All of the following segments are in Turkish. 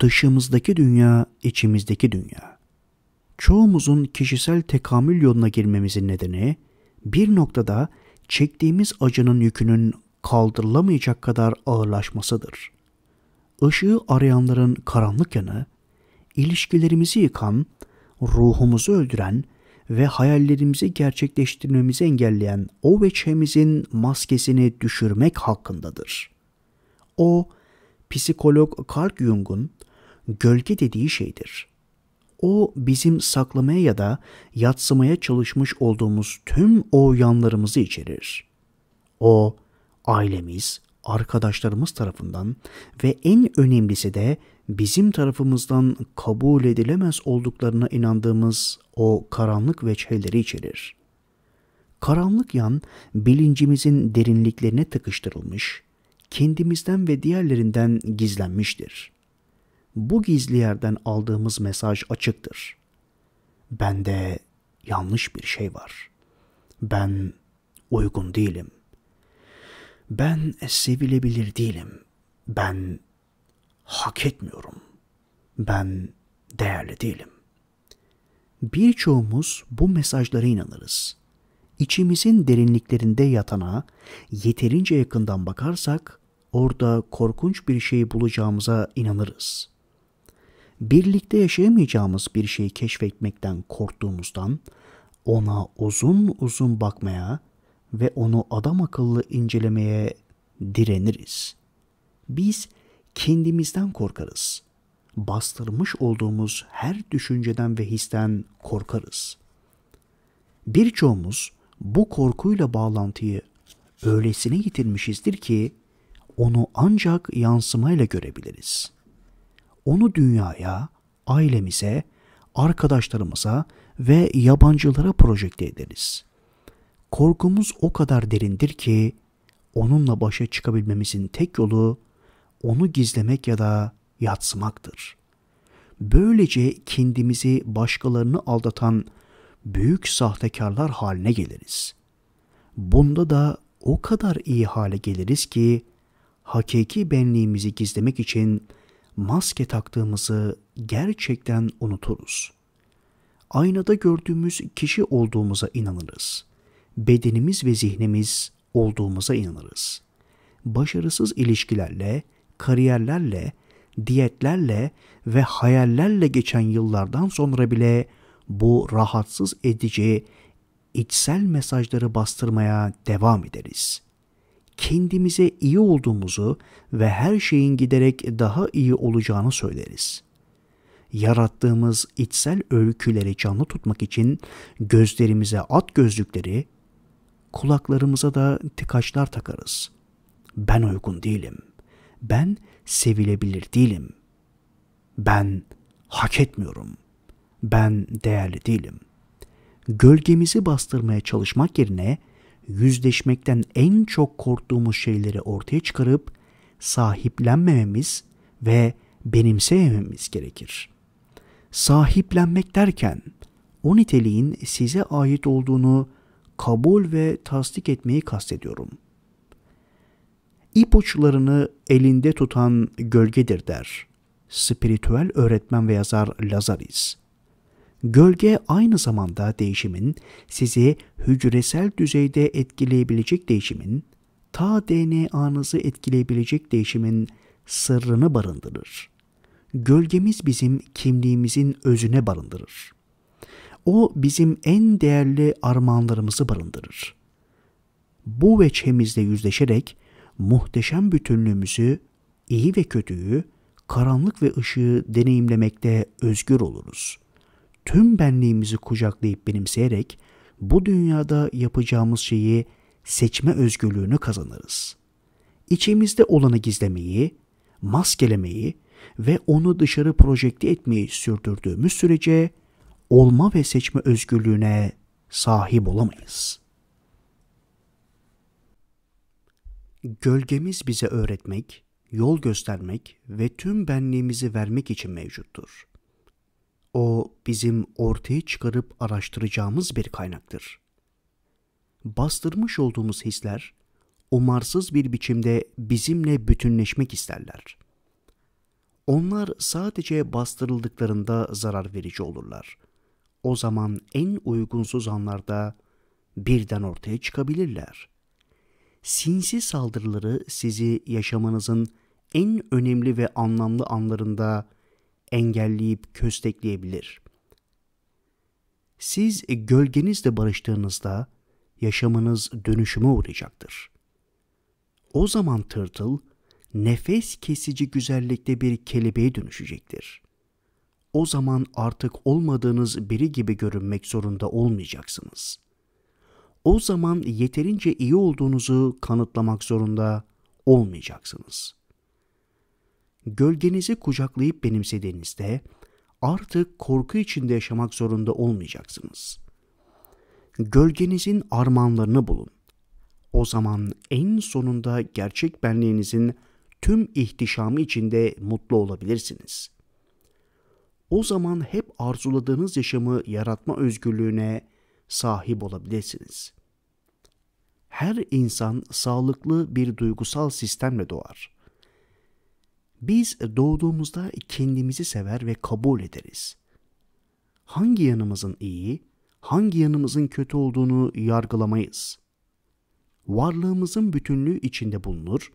dışımızdaki dünya, içimizdeki dünya. Çoğumuzun kişisel tekamül yoluna girmemizin nedeni bir noktada çektiğimiz acının yükünün kaldırılamayacak kadar ağırlaşmasıdır. Işığı arayanların karanlık yanı, ilişkilerimizi yıkan, ruhumuzu öldüren ve hayallerimizi gerçekleştirmemizi engelleyen o veçhemizin maskesini düşürmek hakkındadır. O, psikolog Carl Jung'un gölge dediği şeydir. O bizim saklamaya ya da yatsımaya çalışmış olduğumuz tüm o yanlarımızı içerir. O ailemiz, arkadaşlarımız tarafından ve en önemlisi de bizim tarafımızdan kabul edilemez olduklarına inandığımız o karanlık veçheleri içerir. Karanlık yan bilincimizin derinliklerine tıkıştırılmış, kendimizden ve diğerlerinden gizlenmiştir. Bu gizli yerden aldığımız mesaj açıktır. Bende yanlış bir şey var. Ben uygun değilim. Ben sevilebilir değilim. Ben hak etmiyorum. Ben değerli değilim. Birçoğumuz bu mesajlara inanırız. İçimizin derinliklerinde yatana yeterince yakından bakarsak orada korkunç bir şey bulacağımıza inanırız. Birlikte yaşayamayacağımız bir şeyi keşfetmekten korktuğumuzdan ona uzun uzun bakmaya ve onu adam akıllı incelemeye direniriz. Biz kendimizden korkarız. Bastırmış olduğumuz her düşünceden ve histen korkarız. Birçoğumuz bu korkuyla bağlantıyı öylesine yitirmişizdir ki onu ancak yansımayla görebiliriz. Onu dünyaya, ailemize, arkadaşlarımıza ve yabancılara projekte ederiz. Korkumuz o kadar derindir ki onunla başa çıkabilmemizin tek yolu onu gizlemek ya da yatsımaktır. Böylece kendimizi başkalarını aldatan büyük sahtekarlar haline geliriz. Bunda da o kadar iyi hale geliriz ki hakiki benliğimizi gizlemek için maske taktığımızı gerçekten unuturuz. Aynada gördüğümüz kişi olduğumuza inanırız. Bedenimiz ve zihnimiz olduğumuza inanırız. Başarısız ilişkilerle, kariyerlerle, diyetlerle ve hayallerle geçen yıllardan sonra bile bu rahatsız edici içsel mesajları bastırmaya devam ederiz kendimize iyi olduğumuzu ve her şeyin giderek daha iyi olacağını söyleriz. Yarattığımız içsel öyküleri canlı tutmak için gözlerimize at gözlükleri, kulaklarımıza da tıkaçlar takarız. Ben uygun değilim. Ben sevilebilir değilim. Ben hak etmiyorum. Ben değerli değilim. Gölgemizi bastırmaya çalışmak yerine yüzleşmekten en çok korktuğumuz şeyleri ortaya çıkarıp sahiplenmememiz ve benimseyememiz gerekir. Sahiplenmek derken o niteliğin size ait olduğunu kabul ve tasdik etmeyi kastediyorum. İpuçlarını elinde tutan gölgedir der spiritüel öğretmen ve yazar Lazaris. Gölge aynı zamanda değişimin sizi hücresel düzeyde etkileyebilecek değişimin, ta DNA'nızı etkileyebilecek değişimin sırrını barındırır. Gölgemiz bizim kimliğimizin özüne barındırır. O bizim en değerli armağanlarımızı barındırır. Bu veçhemizle yüzleşerek muhteşem bütünlüğümüzü, iyi ve kötüyü, karanlık ve ışığı deneyimlemekte özgür oluruz.'' tüm benliğimizi kucaklayıp benimseyerek bu dünyada yapacağımız şeyi seçme özgürlüğünü kazanırız. İçimizde olanı gizlemeyi, maskelemeyi ve onu dışarı projekte etmeyi sürdürdüğümüz sürece olma ve seçme özgürlüğüne sahip olamayız. Gölgemiz bize öğretmek, yol göstermek ve tüm benliğimizi vermek için mevcuttur. O bizim ortaya çıkarıp araştıracağımız bir kaynaktır. Bastırmış olduğumuz hisler umarsız bir biçimde bizimle bütünleşmek isterler. Onlar sadece bastırıldıklarında zarar verici olurlar. O zaman en uygunsuz anlarda birden ortaya çıkabilirler. Sinsi saldırıları sizi yaşamanızın en önemli ve anlamlı anlarında engelleyip köstekleyebilir. Siz gölgenizle barıştığınızda yaşamınız dönüşüme uğrayacaktır. O zaman tırtıl nefes kesici güzellikte bir kelebeğe dönüşecektir. O zaman artık olmadığınız biri gibi görünmek zorunda olmayacaksınız. O zaman yeterince iyi olduğunuzu kanıtlamak zorunda olmayacaksınız.'' gölgenizi kucaklayıp benimsediğinizde artık korku içinde yaşamak zorunda olmayacaksınız. Gölgenizin armağanlarını bulun. O zaman en sonunda gerçek benliğinizin tüm ihtişamı içinde mutlu olabilirsiniz. O zaman hep arzuladığınız yaşamı yaratma özgürlüğüne sahip olabilirsiniz. Her insan sağlıklı bir duygusal sistemle doğar. Biz doğduğumuzda kendimizi sever ve kabul ederiz. Hangi yanımızın iyi, hangi yanımızın kötü olduğunu yargılamayız. Varlığımızın bütünlüğü içinde bulunur,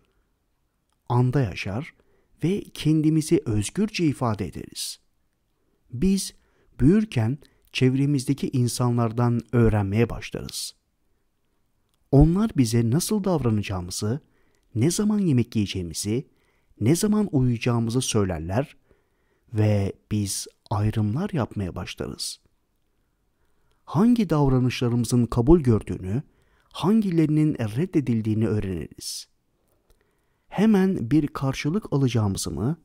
anda yaşar ve kendimizi özgürce ifade ederiz. Biz büyürken çevremizdeki insanlardan öğrenmeye başlarız. Onlar bize nasıl davranacağımızı, ne zaman yemek yiyeceğimizi, ne zaman uyuyacağımızı söylerler ve biz ayrımlar yapmaya başlarız. Hangi davranışlarımızın kabul gördüğünü, hangilerinin reddedildiğini öğreniriz. Hemen bir karşılık alacağımızı mı,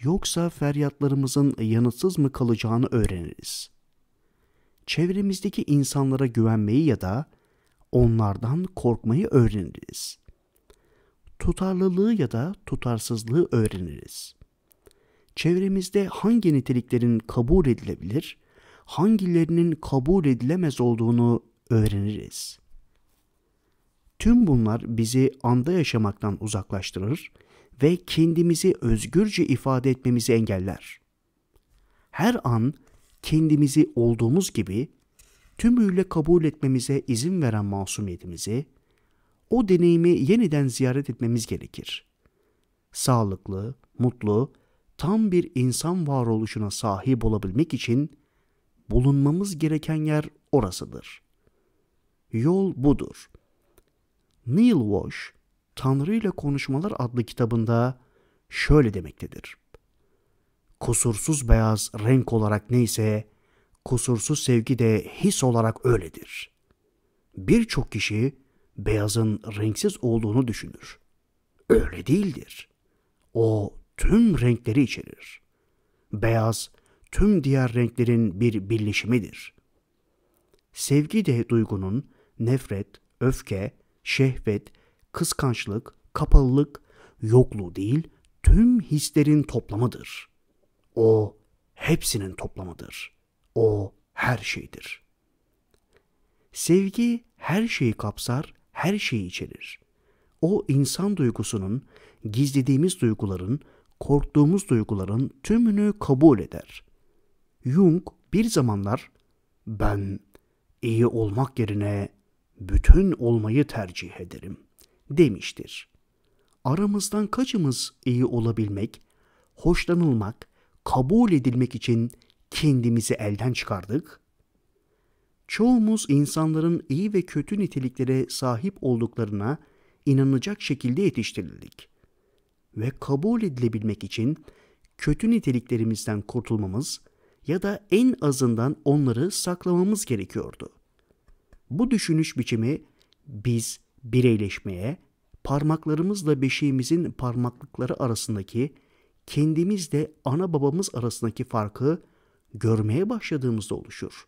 yoksa feryatlarımızın yanıtsız mı kalacağını öğreniriz. Çevremizdeki insanlara güvenmeyi ya da onlardan korkmayı öğreniriz tutarlılığı ya da tutarsızlığı öğreniriz. Çevremizde hangi niteliklerin kabul edilebilir, hangilerinin kabul edilemez olduğunu öğreniriz. Tüm bunlar bizi anda yaşamaktan uzaklaştırır ve kendimizi özgürce ifade etmemizi engeller. Her an kendimizi olduğumuz gibi tümüyle kabul etmemize izin veren masumiyetimizi o deneyimi yeniden ziyaret etmemiz gerekir. Sağlıklı, mutlu, tam bir insan varoluşuna sahip olabilmek için bulunmamız gereken yer orasıdır. Yol budur. Neil Walsh, Tanrı ile Konuşmalar adlı kitabında şöyle demektedir. Kusursuz beyaz renk olarak neyse, kusursuz sevgi de his olarak öyledir. Birçok kişi beyazın renksiz olduğunu düşünür. Öyle değildir. O tüm renkleri içerir. Beyaz tüm diğer renklerin bir birleşimidir. Sevgi de duygunun nefret, öfke, şehvet, kıskançlık, kapalılık, yokluğu değil, tüm hislerin toplamıdır. O hepsinin toplamıdır. O her şeydir. Sevgi her şeyi kapsar her şeyi içerir. O insan duygusunun, gizlediğimiz duyguların, korktuğumuz duyguların tümünü kabul eder. Jung bir zamanlar ben iyi olmak yerine bütün olmayı tercih ederim demiştir. Aramızdan kaçımız iyi olabilmek, hoşlanılmak, kabul edilmek için kendimizi elden çıkardık? çoğumuz insanların iyi ve kötü niteliklere sahip olduklarına inanacak şekilde yetiştirildik. Ve kabul edilebilmek için kötü niteliklerimizden kurtulmamız ya da en azından onları saklamamız gerekiyordu. Bu düşünüş biçimi biz bireyleşmeye, parmaklarımızla beşiğimizin parmaklıkları arasındaki kendimizle ana babamız arasındaki farkı görmeye başladığımızda oluşur.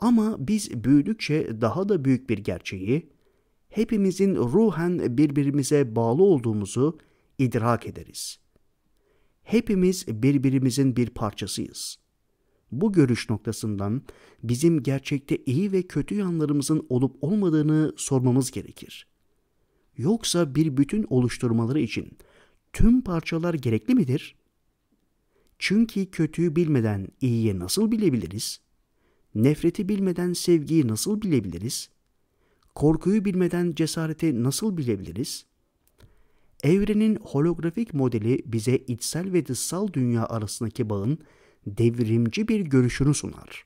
Ama biz büyüdükçe daha da büyük bir gerçeği, hepimizin ruhen birbirimize bağlı olduğumuzu idrak ederiz. Hepimiz birbirimizin bir parçasıyız. Bu görüş noktasından bizim gerçekte iyi ve kötü yanlarımızın olup olmadığını sormamız gerekir. Yoksa bir bütün oluşturmaları için tüm parçalar gerekli midir? Çünkü kötüyü bilmeden iyiye nasıl bilebiliriz?'' Nefreti bilmeden sevgiyi nasıl bilebiliriz? Korkuyu bilmeden cesareti nasıl bilebiliriz? Evrenin holografik modeli bize içsel ve dışsal dünya arasındaki bağın devrimci bir görüşünü sunar.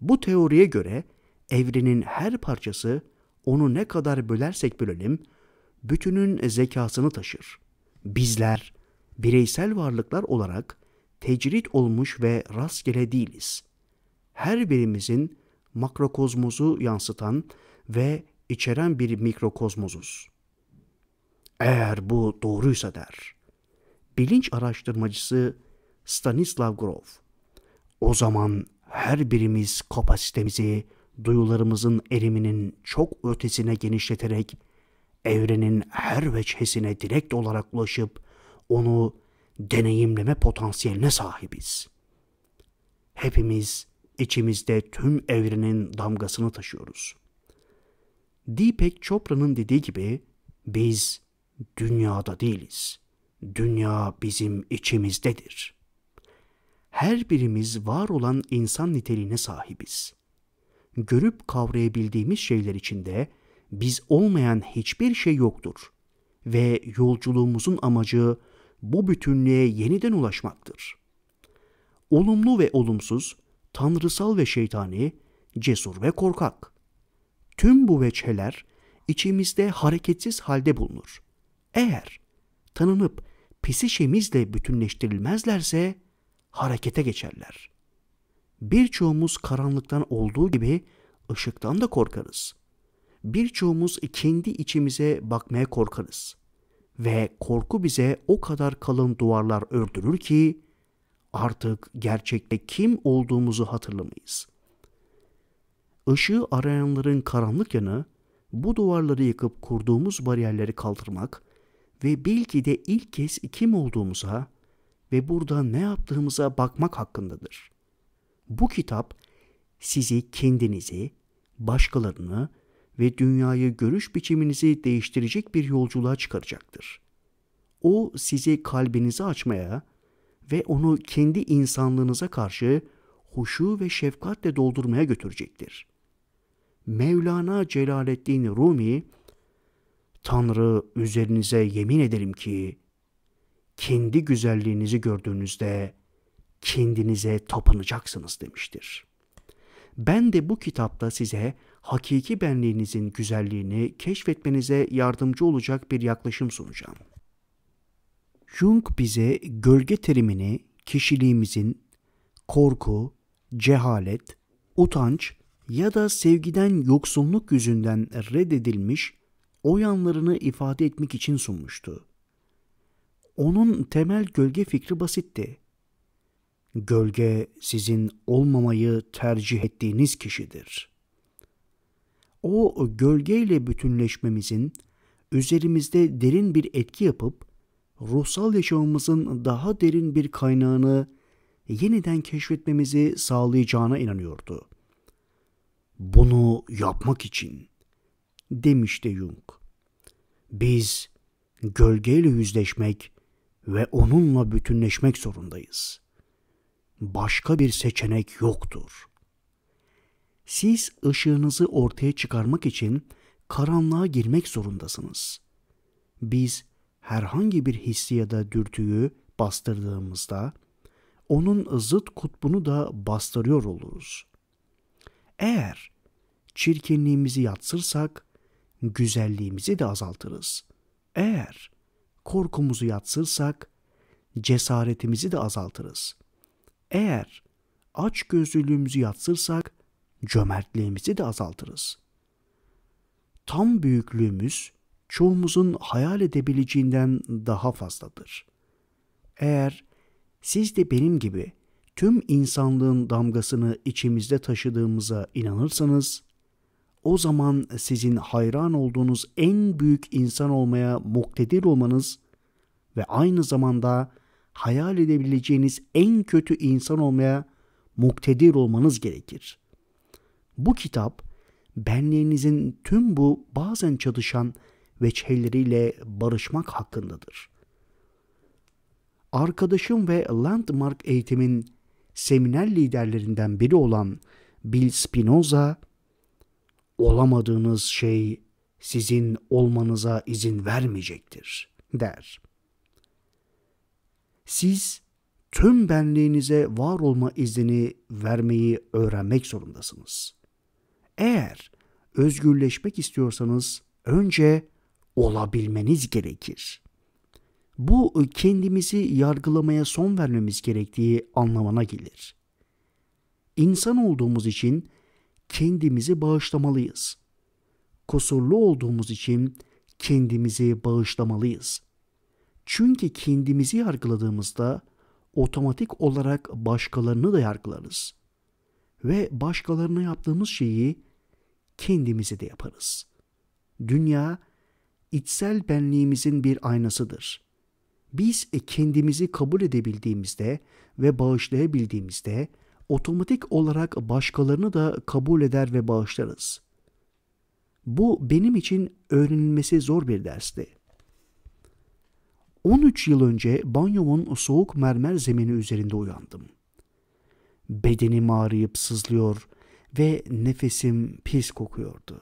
Bu teoriye göre evrenin her parçası onu ne kadar bölersek bölelim bütünün zekasını taşır. Bizler bireysel varlıklar olarak tecrit olmuş ve rastgele değiliz her birimizin makrokozmozu yansıtan ve içeren bir mikrokozmozuz. Eğer bu doğruysa der. Bilinç araştırmacısı Stanislav Grof. O zaman her birimiz kapasitemizi duyularımızın eriminin çok ötesine genişleterek evrenin her veçhesine direkt olarak ulaşıp onu deneyimleme potansiyeline sahibiz. Hepimiz içimizde tüm evrenin damgasını taşıyoruz. Deepak Chopra'nın dediği gibi biz dünyada değiliz. Dünya bizim içimizdedir. Her birimiz var olan insan niteliğine sahibiz. Görüp kavrayabildiğimiz şeyler içinde biz olmayan hiçbir şey yoktur ve yolculuğumuzun amacı bu bütünlüğe yeniden ulaşmaktır. Olumlu ve olumsuz tanrısal ve şeytani, cesur ve korkak. Tüm bu veçheler içimizde hareketsiz halde bulunur. Eğer tanınıp pisişemizle bütünleştirilmezlerse harekete geçerler. Birçoğumuz karanlıktan olduğu gibi ışıktan da korkarız. Birçoğumuz kendi içimize bakmaya korkarız. Ve korku bize o kadar kalın duvarlar ördürür ki artık gerçekte kim olduğumuzu hatırlamayız. Işığı arayanların karanlık yanı bu duvarları yıkıp kurduğumuz bariyerleri kaldırmak ve belki de ilk kez kim olduğumuza ve burada ne yaptığımıza bakmak hakkındadır. Bu kitap sizi kendinizi, başkalarını ve dünyayı görüş biçiminizi değiştirecek bir yolculuğa çıkaracaktır. O sizi kalbinizi açmaya ve onu kendi insanlığınıza karşı huşu ve şefkatle doldurmaya götürecektir. Mevlana Celaleddin Rumi, Tanrı üzerinize yemin ederim ki, kendi güzelliğinizi gördüğünüzde kendinize tapınacaksınız demiştir. Ben de bu kitapta size hakiki benliğinizin güzelliğini keşfetmenize yardımcı olacak bir yaklaşım sunacağım.'' Jung bize gölge terimini kişiliğimizin korku, cehalet, utanç ya da sevgiden yoksunluk yüzünden reddedilmiş o yanlarını ifade etmek için sunmuştu. Onun temel gölge fikri basitti. Gölge sizin olmamayı tercih ettiğiniz kişidir. O gölgeyle bütünleşmemizin üzerimizde derin bir etki yapıp ruhsal yaşamımızın daha derin bir kaynağını yeniden keşfetmemizi sağlayacağına inanıyordu. Bunu yapmak için demişti Jung. Biz gölgeyle yüzleşmek ve onunla bütünleşmek zorundayız. Başka bir seçenek yoktur. Siz ışığınızı ortaya çıkarmak için karanlığa girmek zorundasınız. Biz herhangi bir hissi ya da dürtüyü bastırdığımızda onun zıt kutbunu da bastırıyor oluruz. Eğer çirkinliğimizi yatsırsak güzelliğimizi de azaltırız. Eğer korkumuzu yatsırsak cesaretimizi de azaltırız. Eğer aç açgözlülüğümüzü yatsırsak cömertliğimizi de azaltırız. Tam büyüklüğümüz çoğumuzun hayal edebileceğinden daha fazladır. Eğer siz de benim gibi tüm insanlığın damgasını içimizde taşıdığımıza inanırsanız, o zaman sizin hayran olduğunuz en büyük insan olmaya muktedir olmanız ve aynı zamanda hayal edebileceğiniz en kötü insan olmaya muktedir olmanız gerekir. Bu kitap benliğinizin tüm bu bazen çatışan veçheleriyle barışmak hakkındadır. Arkadaşım ve Landmark eğitimin seminer liderlerinden biri olan Bill Spinoza, olamadığınız şey sizin olmanıza izin vermeyecektir, der. Siz tüm benliğinize var olma izni vermeyi öğrenmek zorundasınız. Eğer özgürleşmek istiyorsanız önce olabilmeniz gerekir. Bu ıı, kendimizi yargılamaya son vermemiz gerektiği anlamına gelir. İnsan olduğumuz için kendimizi bağışlamalıyız. Kusurlu olduğumuz için kendimizi bağışlamalıyız. Çünkü kendimizi yargıladığımızda otomatik olarak başkalarını da yargılarız. Ve başkalarına yaptığımız şeyi kendimize de yaparız. Dünya içsel benliğimizin bir aynasıdır. Biz e, kendimizi kabul edebildiğimizde ve bağışlayabildiğimizde otomatik olarak başkalarını da kabul eder ve bağışlarız. Bu benim için öğrenilmesi zor bir dersti. 13 yıl önce banyomun soğuk mermer zemini üzerinde uyandım. Bedenim ağrıyıp sızlıyor ve nefesim pis kokuyordu.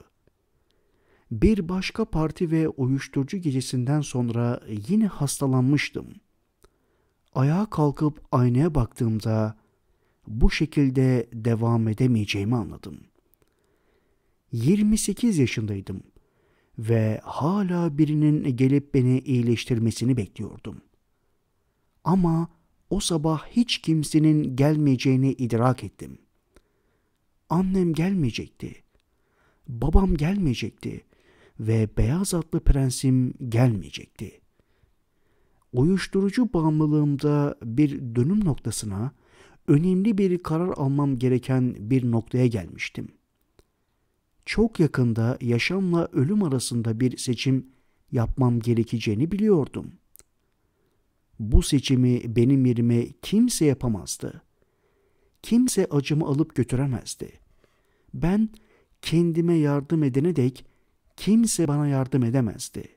Bir başka parti ve uyuşturucu gecesinden sonra yine hastalanmıştım. Ayağa kalkıp aynaya baktığımda bu şekilde devam edemeyeceğimi anladım. 28 yaşındaydım ve hala birinin gelip beni iyileştirmesini bekliyordum. Ama o sabah hiç kimsenin gelmeyeceğini idrak ettim. Annem gelmeyecekti. Babam gelmeyecekti ve beyaz atlı prensim gelmeyecekti. Uyuşturucu bağımlılığımda bir dönüm noktasına, önemli bir karar almam gereken bir noktaya gelmiştim. Çok yakında yaşamla ölüm arasında bir seçim yapmam gerekeceğini biliyordum. Bu seçimi benim yerime kimse yapamazdı. Kimse acımı alıp götüremezdi. Ben kendime yardım edene dek Kimse bana yardım edemezdi.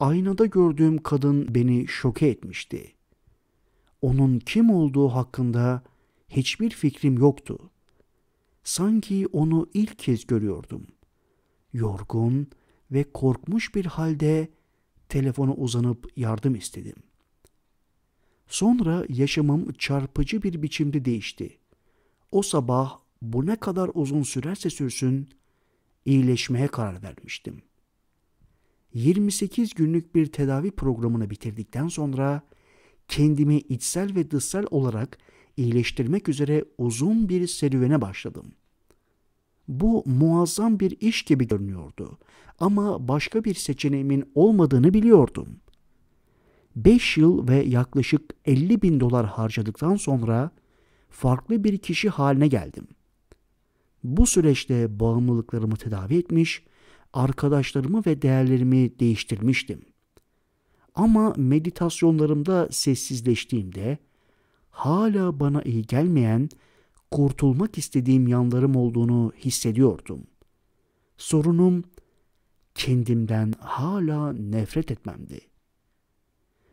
Aynada gördüğüm kadın beni şoke etmişti. Onun kim olduğu hakkında hiçbir fikrim yoktu. Sanki onu ilk kez görüyordum. Yorgun ve korkmuş bir halde telefona uzanıp yardım istedim. Sonra yaşamım çarpıcı bir biçimde değişti. O sabah bu ne kadar uzun sürerse sürsün iyileşmeye karar vermiştim. 28 günlük bir tedavi programını bitirdikten sonra kendimi içsel ve dışsal olarak iyileştirmek üzere uzun bir serüvene başladım. Bu muazzam bir iş gibi görünüyordu ama başka bir seçeneğimin olmadığını biliyordum. 5 yıl ve yaklaşık 50 bin dolar harcadıktan sonra farklı bir kişi haline geldim. Bu süreçte bağımlılıklarımı tedavi etmiş, arkadaşlarımı ve değerlerimi değiştirmiştim. Ama meditasyonlarımda sessizleştiğimde hala bana iyi gelmeyen, kurtulmak istediğim yanlarım olduğunu hissediyordum. Sorunum kendimden hala nefret etmemdi.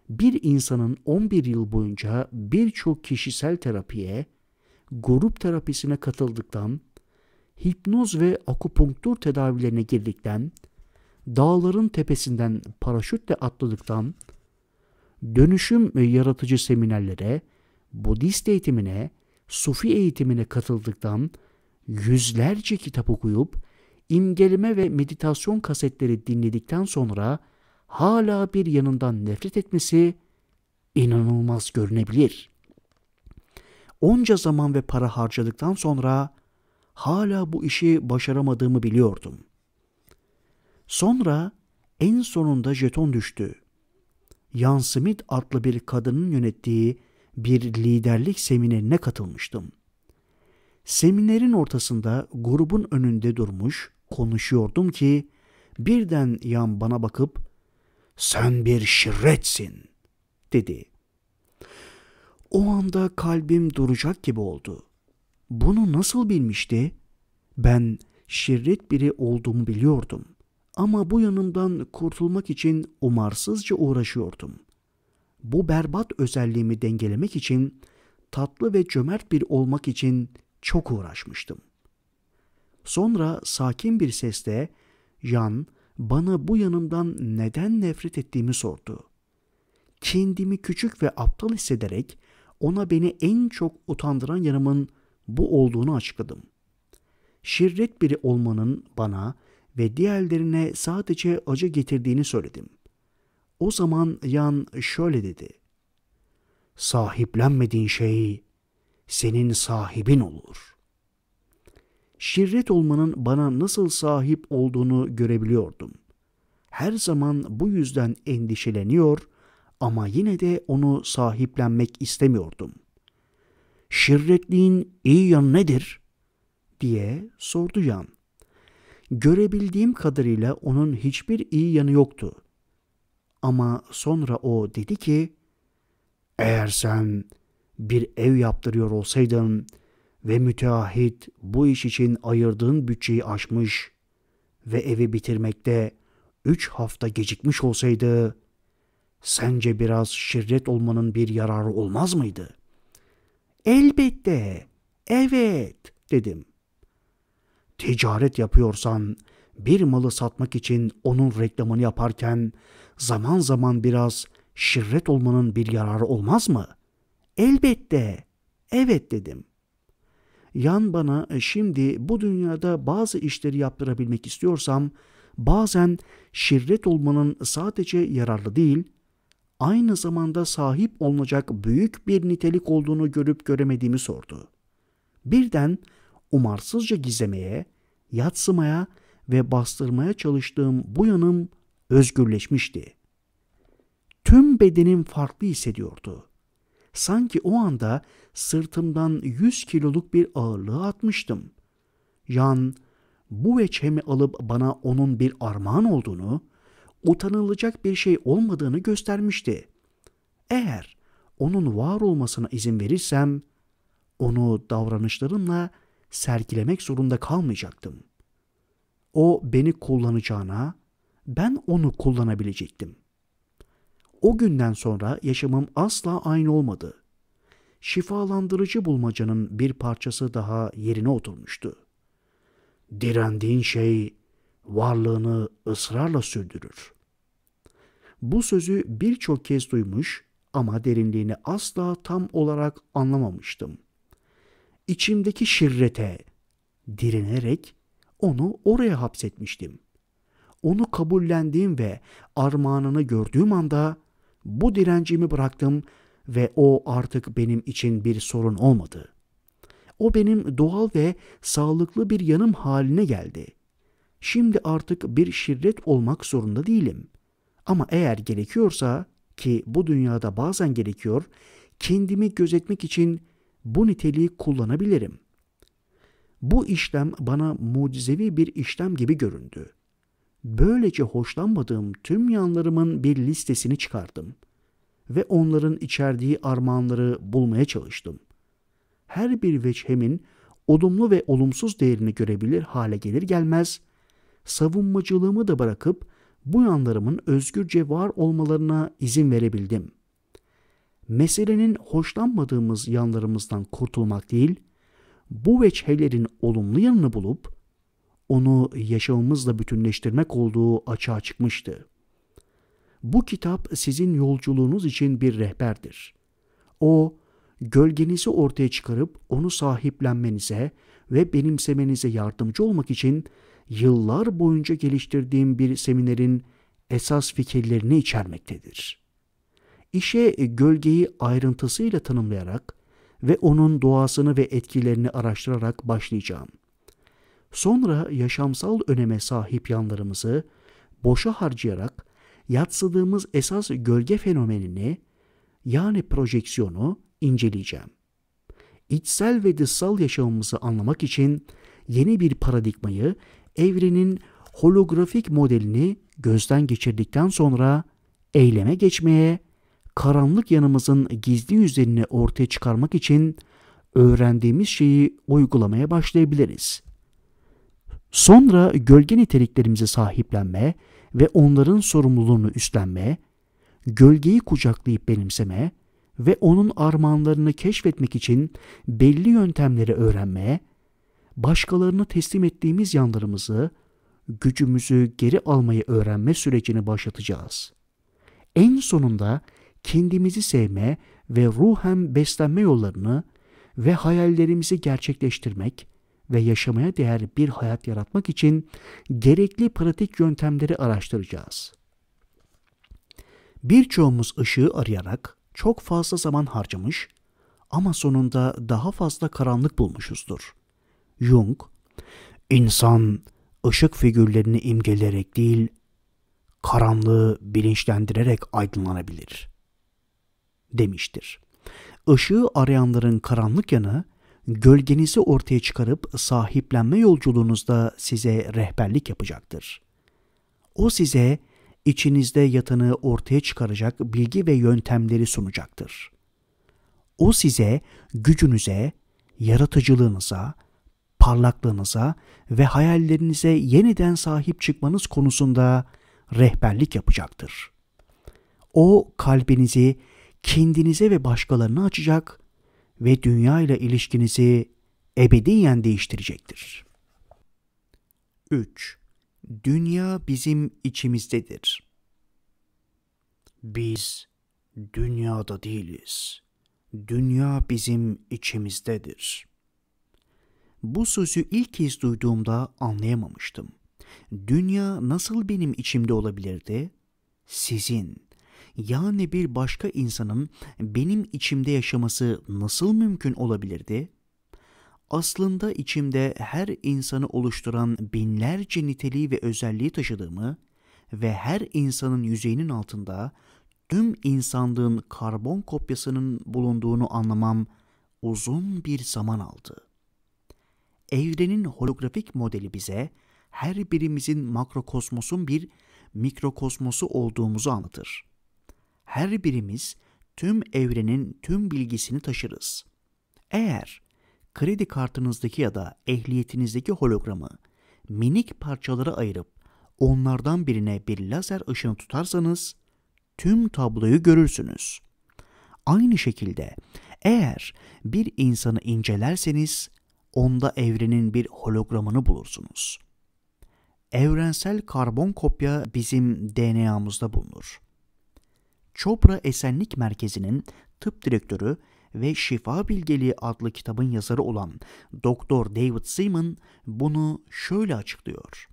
Bir insanın 11 yıl boyunca birçok kişisel terapiye, grup terapisine katıldıktan hipnoz ve akupunktur tedavilerine girdikten, dağların tepesinden paraşütle atladıktan, dönüşüm ve yaratıcı seminerlere, Budist eğitimine, Sufi eğitimine katıldıktan, yüzlerce kitap okuyup, imgeleme ve meditasyon kasetleri dinledikten sonra hala bir yanından nefret etmesi inanılmaz görünebilir. Onca zaman ve para harcadıktan sonra hala bu işi başaramadığımı biliyordum. Sonra en sonunda jeton düştü. Jan Smith adlı bir kadının yönettiği bir liderlik seminerine katılmıştım. Seminerin ortasında grubun önünde durmuş konuşuyordum ki birden yan bana bakıp sen bir şirretsin dedi. O anda kalbim duracak gibi oldu. Bunu nasıl bilmişti? Ben şirret biri olduğumu biliyordum. Ama bu yanımdan kurtulmak için umarsızca uğraşıyordum. Bu berbat özelliğimi dengelemek için, tatlı ve cömert bir olmak için çok uğraşmıştım. Sonra sakin bir sesle Jan bana bu yanımdan neden nefret ettiğimi sordu. Kendimi küçük ve aptal hissederek ona beni en çok utandıran yanımın bu olduğunu açıkladım. Şirret biri olmanın bana ve diğerlerine sadece acı getirdiğini söyledim. O zaman Yan şöyle dedi. Sahiplenmediğin şey senin sahibin olur. Şirret olmanın bana nasıl sahip olduğunu görebiliyordum. Her zaman bu yüzden endişeleniyor ama yine de onu sahiplenmek istemiyordum şirretliğin iyi yanı nedir? diye sordu Yan. Görebildiğim kadarıyla onun hiçbir iyi yanı yoktu. Ama sonra o dedi ki, eğer sen bir ev yaptırıyor olsaydın ve müteahhit bu iş için ayırdığın bütçeyi aşmış ve evi bitirmekte üç hafta gecikmiş olsaydı, sence biraz şirret olmanın bir yararı olmaz mıydı?'' Elbette, evet dedim. Ticaret yapıyorsan bir malı satmak için onun reklamını yaparken zaman zaman biraz şirret olmanın bir yararı olmaz mı? Elbette, evet dedim. Yan bana e, şimdi bu dünyada bazı işleri yaptırabilmek istiyorsam bazen şirret olmanın sadece yararlı değil, aynı zamanda sahip olunacak büyük bir nitelik olduğunu görüp göremediğimi sordu. Birden umarsızca gizlemeye, yatsımaya ve bastırmaya çalıştığım bu yanım özgürleşmişti. Tüm bedenim farklı hissediyordu. Sanki o anda sırtımdan 100 kiloluk bir ağırlığı atmıştım. Yan bu veçemi alıp bana onun bir armağan olduğunu, utanılacak bir şey olmadığını göstermişti. Eğer onun var olmasına izin verirsem onu davranışlarımla sergilemek zorunda kalmayacaktım. O beni kullanacağına ben onu kullanabilecektim. O günden sonra yaşamım asla aynı olmadı. Şifalandırıcı bulmacanın bir parçası daha yerine oturmuştu. Direndiğin şey varlığını ısrarla sürdürür. Bu sözü birçok kez duymuş ama derinliğini asla tam olarak anlamamıştım. İçimdeki şirrete direnerek onu oraya hapsetmiştim. Onu kabullendiğim ve armağanını gördüğüm anda bu direncimi bıraktım ve o artık benim için bir sorun olmadı. O benim doğal ve sağlıklı bir yanım haline geldi.'' Şimdi artık bir şirret olmak zorunda değilim. Ama eğer gerekiyorsa ki bu dünyada bazen gerekiyor, kendimi gözetmek için bu niteliği kullanabilirim. Bu işlem bana mucizevi bir işlem gibi göründü. Böylece hoşlanmadığım tüm yanlarımın bir listesini çıkardım ve onların içerdiği armağanları bulmaya çalıştım. Her bir veçhemin olumlu ve olumsuz değerini görebilir hale gelir gelmez savunmacılığımı da bırakıp bu yanlarımın özgürce var olmalarına izin verebildim. Meselenin hoşlanmadığımız yanlarımızdan kurtulmak değil, bu veçhelerin olumlu yanını bulup onu yaşamımızla bütünleştirmek olduğu açığa çıkmıştı. Bu kitap sizin yolculuğunuz için bir rehberdir. O, gölgenizi ortaya çıkarıp onu sahiplenmenize ve benimsemenize yardımcı olmak için yıllar boyunca geliştirdiğim bir seminerin esas fikirlerini içermektedir. İşe gölgeyi ayrıntısıyla tanımlayarak ve onun doğasını ve etkilerini araştırarak başlayacağım. Sonra yaşamsal öneme sahip yanlarımızı boşa harcayarak yatsıdığımız esas gölge fenomenini yani projeksiyonu inceleyeceğim. İçsel ve dışsal yaşamımızı anlamak için yeni bir paradigmayı evrenin holografik modelini gözden geçirdikten sonra eyleme geçmeye, karanlık yanımızın gizli yüzlerini ortaya çıkarmak için öğrendiğimiz şeyi uygulamaya başlayabiliriz. Sonra gölge niteliklerimize sahiplenme ve onların sorumluluğunu üstlenme, gölgeyi kucaklayıp benimseme ve onun armağanlarını keşfetmek için belli yöntemleri öğrenmeye, Başkalarını teslim ettiğimiz yanlarımızı, gücümüzü geri almayı öğrenme sürecini başlatacağız. En sonunda kendimizi sevme ve ruhen beslenme yollarını ve hayallerimizi gerçekleştirmek ve yaşamaya değer bir hayat yaratmak için gerekli pratik yöntemleri araştıracağız. Birçoğumuz ışığı arayarak çok fazla zaman harcamış ama sonunda daha fazla karanlık bulmuşuzdur. Jung, insan ışık figürlerini imgeleyerek değil, karanlığı bilinçlendirerek aydınlanabilir demiştir. Işığı arayanların karanlık yanı, gölgenizi ortaya çıkarıp sahiplenme yolculuğunuzda size rehberlik yapacaktır. O size içinizde yatanı ortaya çıkaracak bilgi ve yöntemleri sunacaktır. O size gücünüze, yaratıcılığınıza, parlaklığınıza ve hayallerinize yeniden sahip çıkmanız konusunda rehberlik yapacaktır. O kalbinizi kendinize ve başkalarına açacak ve dünya ile ilişkinizi ebediyen değiştirecektir. 3. Dünya bizim içimizdedir. Biz dünyada değiliz. Dünya bizim içimizdedir.'' Bu sözü ilk kez duyduğumda anlayamamıştım. Dünya nasıl benim içimde olabilirdi? Sizin, yani bir başka insanın benim içimde yaşaması nasıl mümkün olabilirdi? Aslında içimde her insanı oluşturan binlerce niteliği ve özelliği taşıdığımı ve her insanın yüzeyinin altında tüm insanlığın karbon kopyasının bulunduğunu anlamam uzun bir zaman aldı.'' evrenin holografik modeli bize her birimizin makrokosmosun bir mikrokosmosu olduğumuzu anlatır. Her birimiz tüm evrenin tüm bilgisini taşırız. Eğer kredi kartınızdaki ya da ehliyetinizdeki hologramı minik parçalara ayırıp onlardan birine bir lazer ışını tutarsanız tüm tabloyu görürsünüz. Aynı şekilde eğer bir insanı incelerseniz onda evrenin bir hologramını bulursunuz. Evrensel karbon kopya bizim DNA'mızda bulunur. Chopra Esenlik Merkezi'nin tıp direktörü ve Şifa Bilgeliği adlı kitabın yazarı olan Doktor David Seaman bunu şöyle açıklıyor.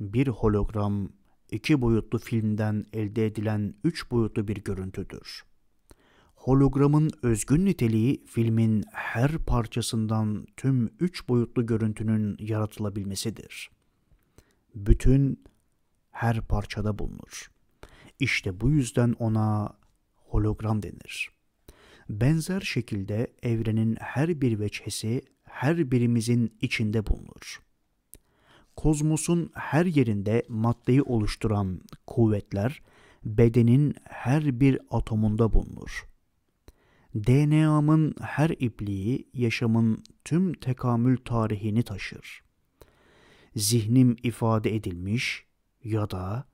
Bir hologram iki boyutlu filmden elde edilen üç boyutlu bir görüntüdür. Hologramın özgün niteliği filmin her parçasından tüm üç boyutlu görüntünün yaratılabilmesidir. Bütün her parçada bulunur. İşte bu yüzden ona hologram denir. Benzer şekilde evrenin her bir veçhesi her birimizin içinde bulunur. Kozmosun her yerinde maddeyi oluşturan kuvvetler bedenin her bir atomunda bulunur.'' DNA'mın her ipliği yaşamın tüm tekamül tarihini taşır. Zihnim ifade edilmiş ya da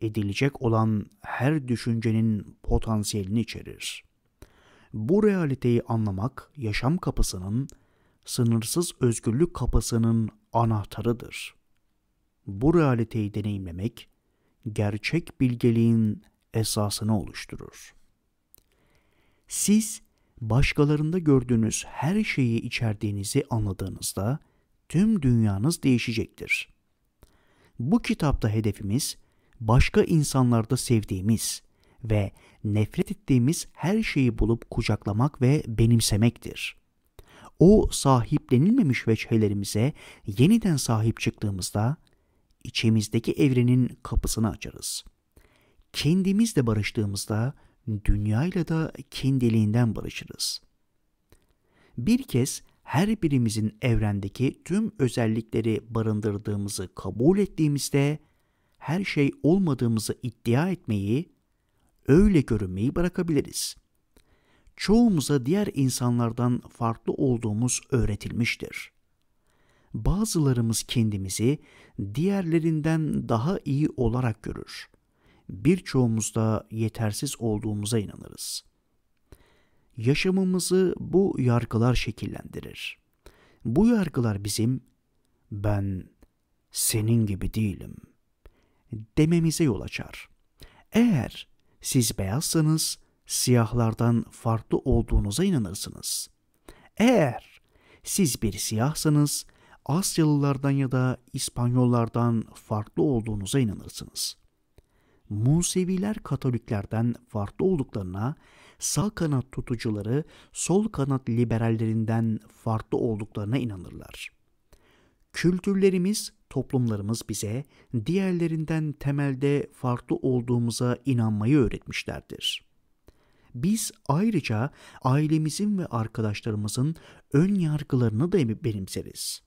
edilecek olan her düşüncenin potansiyelini içerir. Bu realiteyi anlamak yaşam kapısının, sınırsız özgürlük kapısının anahtarıdır. Bu realiteyi deneyimlemek, gerçek bilgeliğin esasını oluşturur. Siz başkalarında gördüğünüz her şeyi içerdiğinizi anladığınızda tüm dünyanız değişecektir. Bu kitapta hedefimiz başka insanlarda sevdiğimiz ve nefret ettiğimiz her şeyi bulup kucaklamak ve benimsemektir. O sahiplenilmemiş veçhelerimize yeniden sahip çıktığımızda içimizdeki evrenin kapısını açarız. Kendimizle barıştığımızda dünyayla da kendiliğinden barışırız. Bir kez her birimizin evrendeki tüm özellikleri barındırdığımızı kabul ettiğimizde her şey olmadığımızı iddia etmeyi, öyle görünmeyi bırakabiliriz. Çoğumuza diğer insanlardan farklı olduğumuz öğretilmiştir. Bazılarımız kendimizi diğerlerinden daha iyi olarak görür birçoğumuzda yetersiz olduğumuza inanırız. Yaşamımızı bu yargılar şekillendirir. Bu yargılar bizim ben senin gibi değilim dememize yol açar. Eğer siz beyazsanız siyahlardan farklı olduğunuza inanırsınız. Eğer siz bir siyahsanız Asyalılardan ya da İspanyollardan farklı olduğunuza inanırsınız. Museviler Katoliklerden farklı olduklarına, sağ kanat tutucuları sol kanat liberallerinden farklı olduklarına inanırlar. Kültürlerimiz, toplumlarımız bize diğerlerinden temelde farklı olduğumuza inanmayı öğretmişlerdir. Biz ayrıca ailemizin ve arkadaşlarımızın ön yargılarını da benimseriz.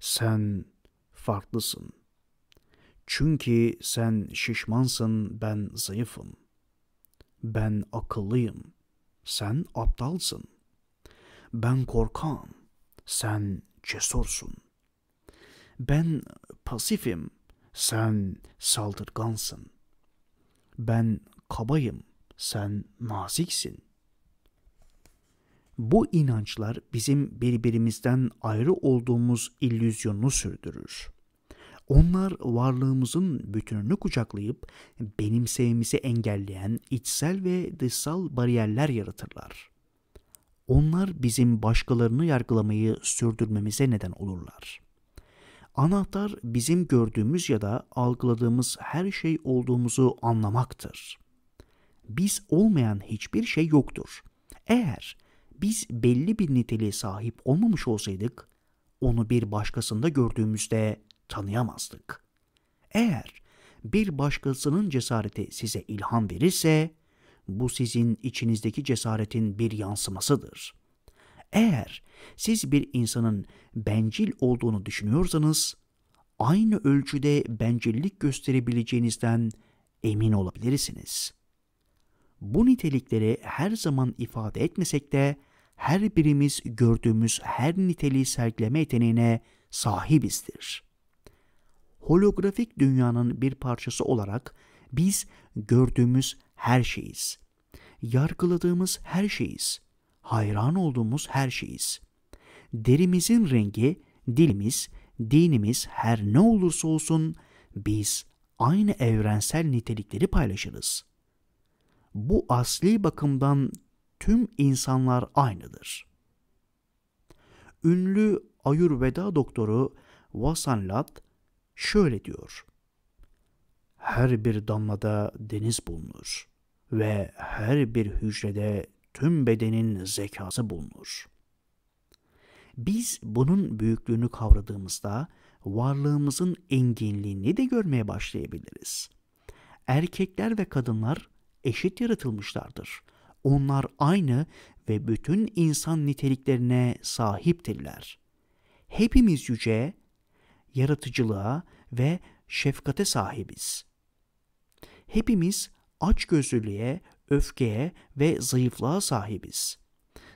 Sen farklısın çünkü sen şişmansın, ben zayıfım. Ben akıllıyım, sen aptalsın. Ben korkan, sen cesursun. Ben pasifim, sen saldırgansın. Ben kabayım, sen naziksin. Bu inançlar bizim birbirimizden ayrı olduğumuz illüzyonunu sürdürür. Onlar varlığımızın bütününü kucaklayıp benimseyimizi engelleyen içsel ve dışsal bariyerler yaratırlar. Onlar bizim başkalarını yargılamayı sürdürmemize neden olurlar. Anahtar bizim gördüğümüz ya da algıladığımız her şey olduğumuzu anlamaktır. Biz olmayan hiçbir şey yoktur. Eğer biz belli bir niteliğe sahip olmamış olsaydık, onu bir başkasında gördüğümüzde tanıyamazdık. Eğer bir başkasının cesareti size ilham verirse, bu sizin içinizdeki cesaretin bir yansımasıdır. Eğer siz bir insanın bencil olduğunu düşünüyorsanız, aynı ölçüde bencillik gösterebileceğinizden emin olabilirsiniz. Bu nitelikleri her zaman ifade etmesek de her birimiz gördüğümüz her niteliği sergileme yeteneğine sahibizdir.'' holografik dünyanın bir parçası olarak biz gördüğümüz her şeyiz. Yargıladığımız her şeyiz. Hayran olduğumuz her şeyiz. Derimizin rengi, dilimiz, dinimiz her ne olursa olsun biz aynı evrensel nitelikleri paylaşırız. Bu asli bakımdan tüm insanlar aynıdır. Ünlü Ayurveda doktoru Vasanlat şöyle diyor. Her bir damlada deniz bulunur ve her bir hücrede tüm bedenin zekası bulunur. Biz bunun büyüklüğünü kavradığımızda varlığımızın enginliğini de görmeye başlayabiliriz. Erkekler ve kadınlar eşit yaratılmışlardır. Onlar aynı ve bütün insan niteliklerine sahiptirler. Hepimiz yüce, yaratıcılığa ve şefkate sahibiz. Hepimiz açgözlülüğe, öfkeye ve zayıflığa sahibiz.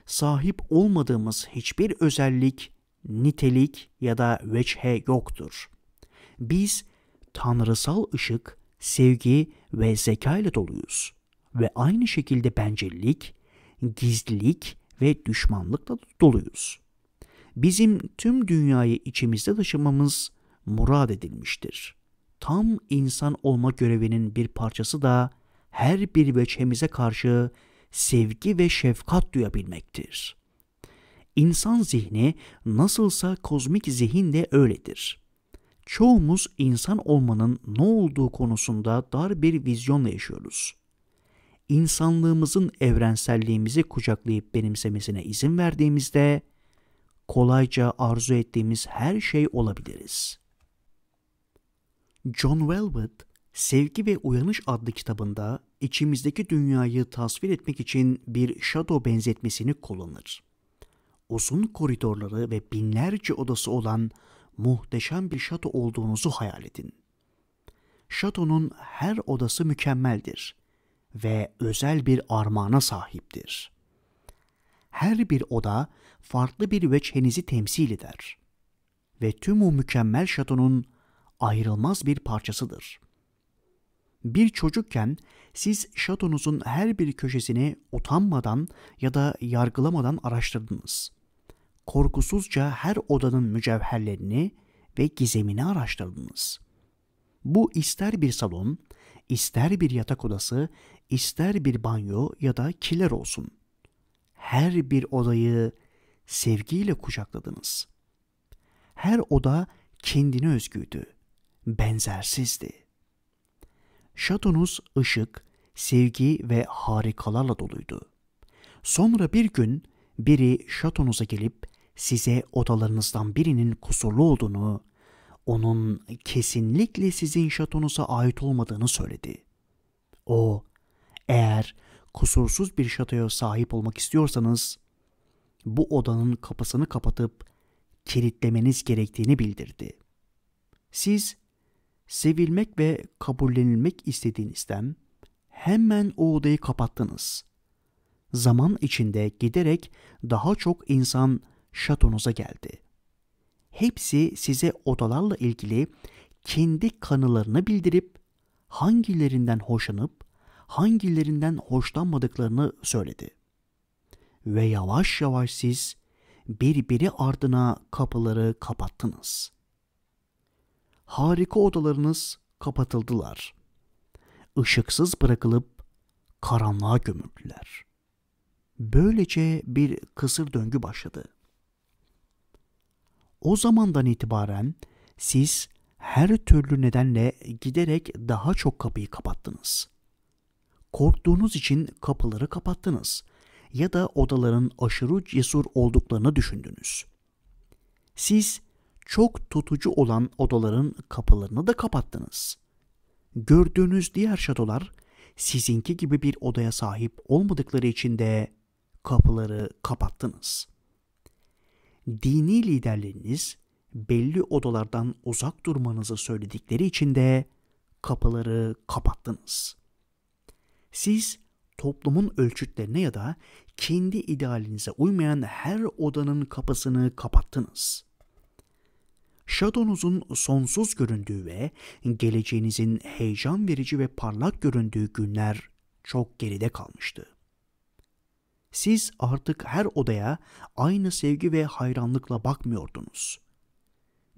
Sahip olmadığımız hiçbir özellik, nitelik ya da veçhe yoktur. Biz tanrısal ışık, sevgi ve zeka ile doluyuz ve aynı şekilde bencillik, gizlilik ve düşmanlıkla doluyuz bizim tüm dünyayı içimizde taşımamız murad edilmiştir. Tam insan olma görevinin bir parçası da her bir veçhemize karşı sevgi ve şefkat duyabilmektir. İnsan zihni nasılsa kozmik zihin de öyledir. Çoğumuz insan olmanın ne olduğu konusunda dar bir vizyonla yaşıyoruz. İnsanlığımızın evrenselliğimizi kucaklayıp benimsemesine izin verdiğimizde kolayca arzu ettiğimiz her şey olabiliriz. John Welwood, Sevgi ve Uyanış adlı kitabında içimizdeki dünyayı tasvir etmek için bir shadow benzetmesini kullanır. Uzun koridorları ve binlerce odası olan muhteşem bir şato olduğunuzu hayal edin. Şatonun her odası mükemmeldir ve özel bir armağana sahiptir. Her bir oda farklı bir veçhenizi temsil eder ve tüm bu mükemmel şatonun ayrılmaz bir parçasıdır. Bir çocukken siz şatonuzun her bir köşesini utanmadan ya da yargılamadan araştırdınız. Korkusuzca her odanın mücevherlerini ve gizemini araştırdınız. Bu ister bir salon, ister bir yatak odası, ister bir banyo ya da kiler olsun. Her bir odayı sevgiyle kucakladınız. Her oda kendine özgüydü, benzersizdi. Şatonuz ışık, sevgi ve harikalarla doluydu. Sonra bir gün biri şatonuza gelip size odalarınızdan birinin kusurlu olduğunu, onun kesinlikle sizin şatonuza ait olmadığını söyledi. O, eğer kusursuz bir şatoya sahip olmak istiyorsanız bu odanın kapısını kapatıp kilitlemeniz gerektiğini bildirdi. Siz sevilmek ve kabullenilmek istediğinizden hemen o odayı kapattınız. Zaman içinde giderek daha çok insan şatonuza geldi. Hepsi size odalarla ilgili kendi kanılarını bildirip hangilerinden hoşlanıp hangilerinden hoşlanmadıklarını söyledi.'' ve yavaş yavaş siz birbiri ardına kapıları kapattınız. Harika odalarınız kapatıldılar. Işıksız bırakılıp karanlığa gömüldüler. Böylece bir kısır döngü başladı. O zamandan itibaren siz her türlü nedenle giderek daha çok kapıyı kapattınız. Korktuğunuz için kapıları kapattınız ya da odaların aşırı cesur olduklarını düşündünüz. Siz çok tutucu olan odaların kapılarını da kapattınız. Gördüğünüz diğer şatolar sizinki gibi bir odaya sahip olmadıkları için de kapıları kapattınız. Dini liderleriniz belli odalardan uzak durmanızı söyledikleri için de kapıları kapattınız. Siz toplumun ölçütlerine ya da kendi idealinize uymayan her odanın kapısını kapattınız. Şadonuzun sonsuz göründüğü ve geleceğinizin heyecan verici ve parlak göründüğü günler çok geride kalmıştı. Siz artık her odaya aynı sevgi ve hayranlıkla bakmıyordunuz.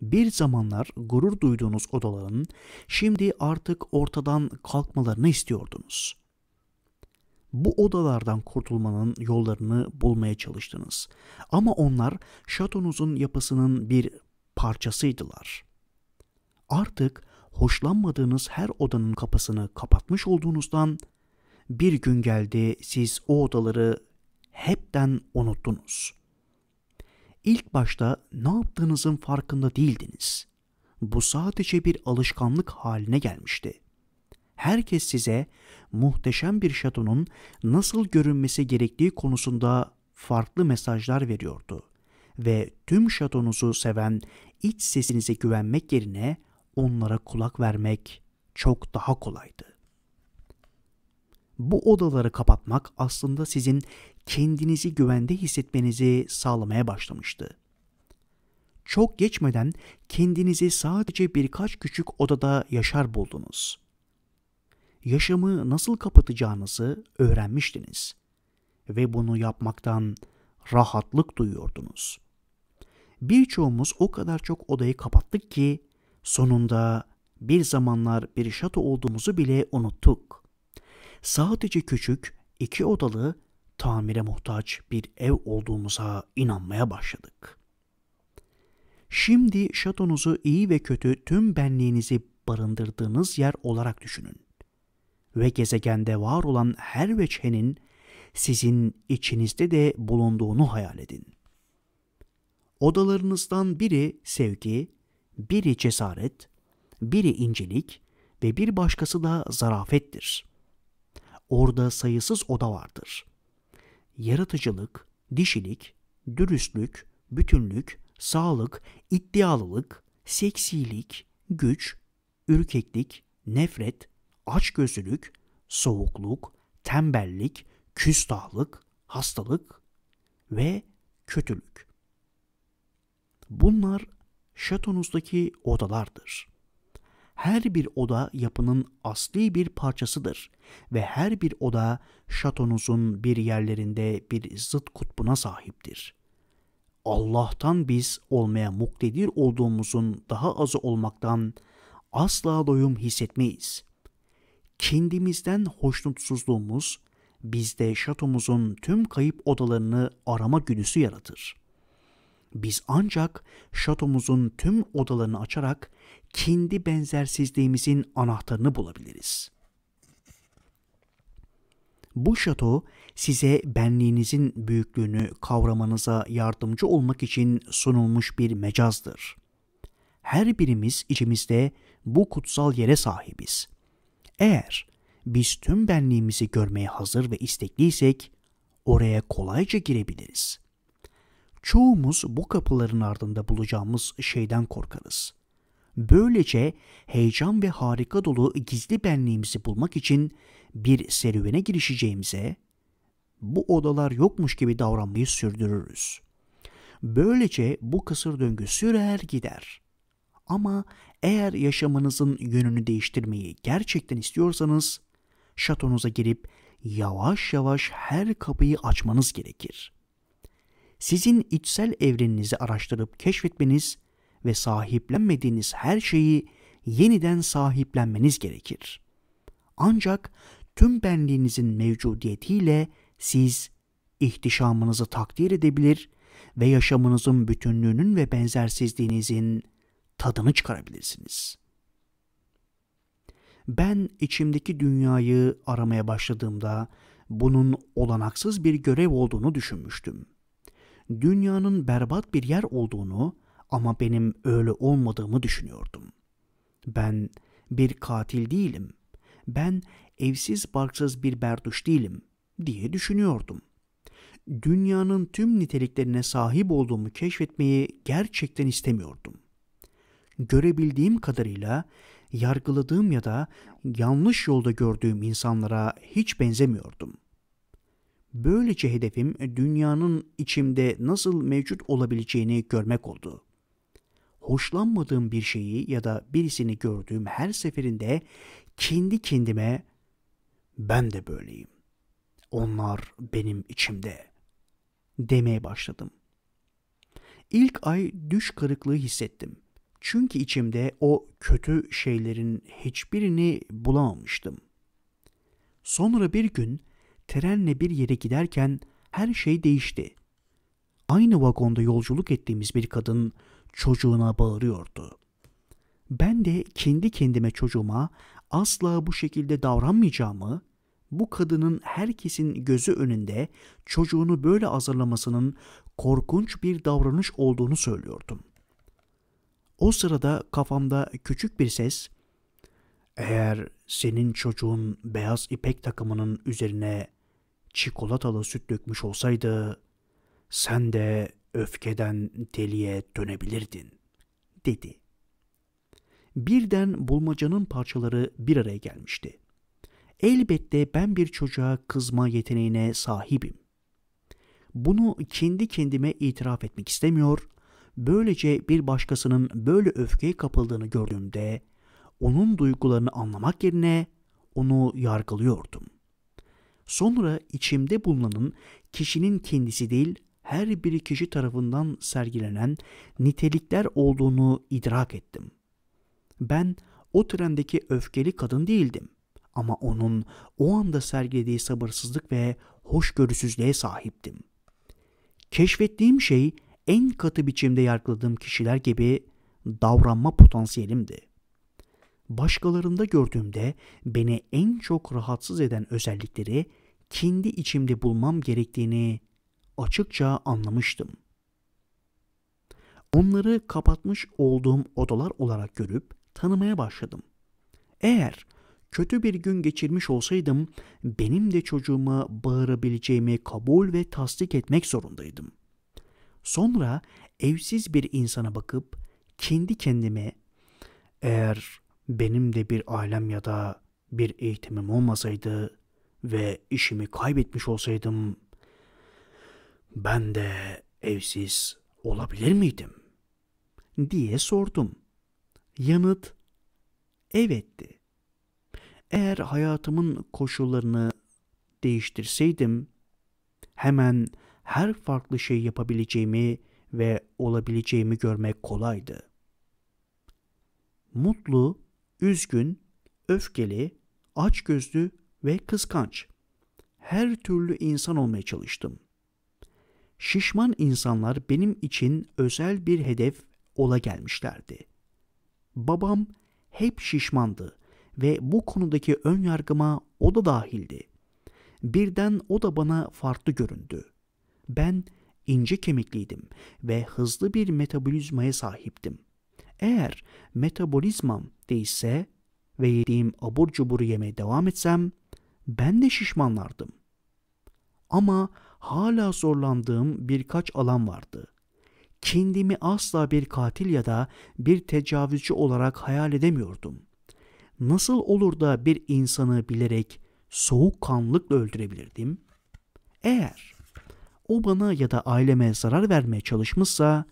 Bir zamanlar gurur duyduğunuz odaların şimdi artık ortadan kalkmalarını istiyordunuz.'' bu odalardan kurtulmanın yollarını bulmaya çalıştınız. Ama onlar şatonuzun yapısının bir parçasıydılar. Artık hoşlanmadığınız her odanın kapısını kapatmış olduğunuzdan bir gün geldi siz o odaları hepten unuttunuz. İlk başta ne yaptığınızın farkında değildiniz. Bu sadece bir alışkanlık haline gelmişti herkes size muhteşem bir şatonun nasıl görünmesi gerektiği konusunda farklı mesajlar veriyordu. Ve tüm şatonuzu seven iç sesinize güvenmek yerine onlara kulak vermek çok daha kolaydı. Bu odaları kapatmak aslında sizin kendinizi güvende hissetmenizi sağlamaya başlamıştı. Çok geçmeden kendinizi sadece birkaç küçük odada yaşar buldunuz yaşamı nasıl kapatacağınızı öğrenmiştiniz ve bunu yapmaktan rahatlık duyuyordunuz. Birçoğumuz o kadar çok odayı kapattık ki sonunda bir zamanlar bir şato olduğumuzu bile unuttuk. Sadece küçük, iki odalı, tamire muhtaç bir ev olduğumuza inanmaya başladık. Şimdi şatonuzu iyi ve kötü tüm benliğinizi barındırdığınız yer olarak düşünün ve gezegende var olan her veçhenin sizin içinizde de bulunduğunu hayal edin. Odalarınızdan biri sevgi, biri cesaret, biri incelik ve bir başkası da zarafettir. Orada sayısız oda vardır. Yaratıcılık, dişilik, dürüstlük, bütünlük, sağlık, iddialılık, seksilik, güç, ürkeklik, nefret, açgözlülük, soğukluk, tembellik, küstahlık, hastalık ve kötülük. Bunlar şatonuzdaki odalardır. Her bir oda yapının asli bir parçasıdır ve her bir oda şatonuzun bir yerlerinde bir zıt kutbuna sahiptir. Allah'tan biz olmaya muktedir olduğumuzun daha azı olmaktan asla doyum hissetmeyiz kendimizden hoşnutsuzluğumuz bizde şatomuzun tüm kayıp odalarını arama güdüsü yaratır. Biz ancak şatomuzun tüm odalarını açarak kendi benzersizliğimizin anahtarını bulabiliriz. Bu şato size benliğinizin büyüklüğünü kavramanıza yardımcı olmak için sunulmuş bir mecazdır. Her birimiz içimizde bu kutsal yere sahibiz.'' Eğer biz tüm benliğimizi görmeye hazır ve istekliysek oraya kolayca girebiliriz. Çoğumuz bu kapıların ardında bulacağımız şeyden korkarız. Böylece heyecan ve harika dolu gizli benliğimizi bulmak için bir serüvene girişeceğimize bu odalar yokmuş gibi davranmayı sürdürürüz. Böylece bu kısır döngü sürer gider. Ama eğer yaşamınızın yönünü değiştirmeyi gerçekten istiyorsanız şatonuza girip yavaş yavaş her kapıyı açmanız gerekir. Sizin içsel evreninizi araştırıp keşfetmeniz ve sahiplenmediğiniz her şeyi yeniden sahiplenmeniz gerekir. Ancak tüm benliğinizin mevcudiyetiyle siz ihtişamınızı takdir edebilir ve yaşamınızın bütünlüğünün ve benzersizliğinizin tadını çıkarabilirsiniz. Ben içimdeki dünyayı aramaya başladığımda bunun olanaksız bir görev olduğunu düşünmüştüm. Dünyanın berbat bir yer olduğunu ama benim öyle olmadığımı düşünüyordum. Ben bir katil değilim. Ben evsiz barksız bir berduş değilim diye düşünüyordum. Dünyanın tüm niteliklerine sahip olduğumu keşfetmeyi gerçekten istemiyordum görebildiğim kadarıyla yargıladığım ya da yanlış yolda gördüğüm insanlara hiç benzemiyordum. Böylece hedefim dünyanın içimde nasıl mevcut olabileceğini görmek oldu. Hoşlanmadığım bir şeyi ya da birisini gördüğüm her seferinde kendi kendime ben de böyleyim. Onlar benim içimde demeye başladım. İlk ay düş kırıklığı hissettim çünkü içimde o kötü şeylerin hiçbirini bulamamıştım. Sonra bir gün trenle bir yere giderken her şey değişti. Aynı vagonda yolculuk ettiğimiz bir kadın çocuğuna bağırıyordu. Ben de kendi kendime çocuğuma asla bu şekilde davranmayacağımı, bu kadının herkesin gözü önünde çocuğunu böyle azarlamasının korkunç bir davranış olduğunu söylüyordum.'' O sırada kafamda küçük bir ses eğer senin çocuğun beyaz ipek takımının üzerine çikolatalı süt dökmüş olsaydı sen de öfkeden deliye dönebilirdin dedi. Birden bulmacanın parçaları bir araya gelmişti. Elbette ben bir çocuğa kızma yeteneğine sahibim. Bunu kendi kendime itiraf etmek istemiyor, Böylece bir başkasının böyle öfkeye kapıldığını gördüğümde onun duygularını anlamak yerine onu yargılıyordum. Sonra içimde bulunanın kişinin kendisi değil her bir kişi tarafından sergilenen nitelikler olduğunu idrak ettim. Ben o trendeki öfkeli kadın değildim ama onun o anda sergilediği sabırsızlık ve hoşgörüsüzlüğe sahiptim. Keşfettiğim şey en katı biçimde yargıladığım kişiler gibi davranma potansiyelimdi. Başkalarında gördüğümde beni en çok rahatsız eden özellikleri kendi içimde bulmam gerektiğini açıkça anlamıştım. Onları kapatmış olduğum odalar olarak görüp tanımaya başladım. Eğer kötü bir gün geçirmiş olsaydım benim de çocuğuma bağırabileceğimi kabul ve tasdik etmek zorundaydım.'' Sonra evsiz bir insana bakıp kendi kendime eğer benim de bir ailem ya da bir eğitimim olmasaydı ve işimi kaybetmiş olsaydım ben de evsiz olabilir miydim? diye sordum. Yanıt evetti. Eğer hayatımın koşullarını değiştirseydim hemen her farklı şeyi yapabileceğimi ve olabileceğimi görmek kolaydı. Mutlu, üzgün, öfkeli, açgözlü ve kıskanç. Her türlü insan olmaya çalıştım. Şişman insanlar benim için özel bir hedef ola gelmişlerdi. Babam hep şişmandı ve bu konudaki ön yargıma o da dahildi. Birden o da bana farklı göründü. Ben ince kemikliydim ve hızlı bir metabolizmaya sahiptim. Eğer metabolizmam değişse ve yediğim abur cubur yemeye devam etsem ben de şişmanlardım. Ama hala zorlandığım birkaç alan vardı. Kendimi asla bir katil ya da bir tecavüzcü olarak hayal edemiyordum. Nasıl olur da bir insanı bilerek soğukkanlılıkla öldürebilirdim? Eğer o bana ya da aileme zarar vermeye çalışmışsa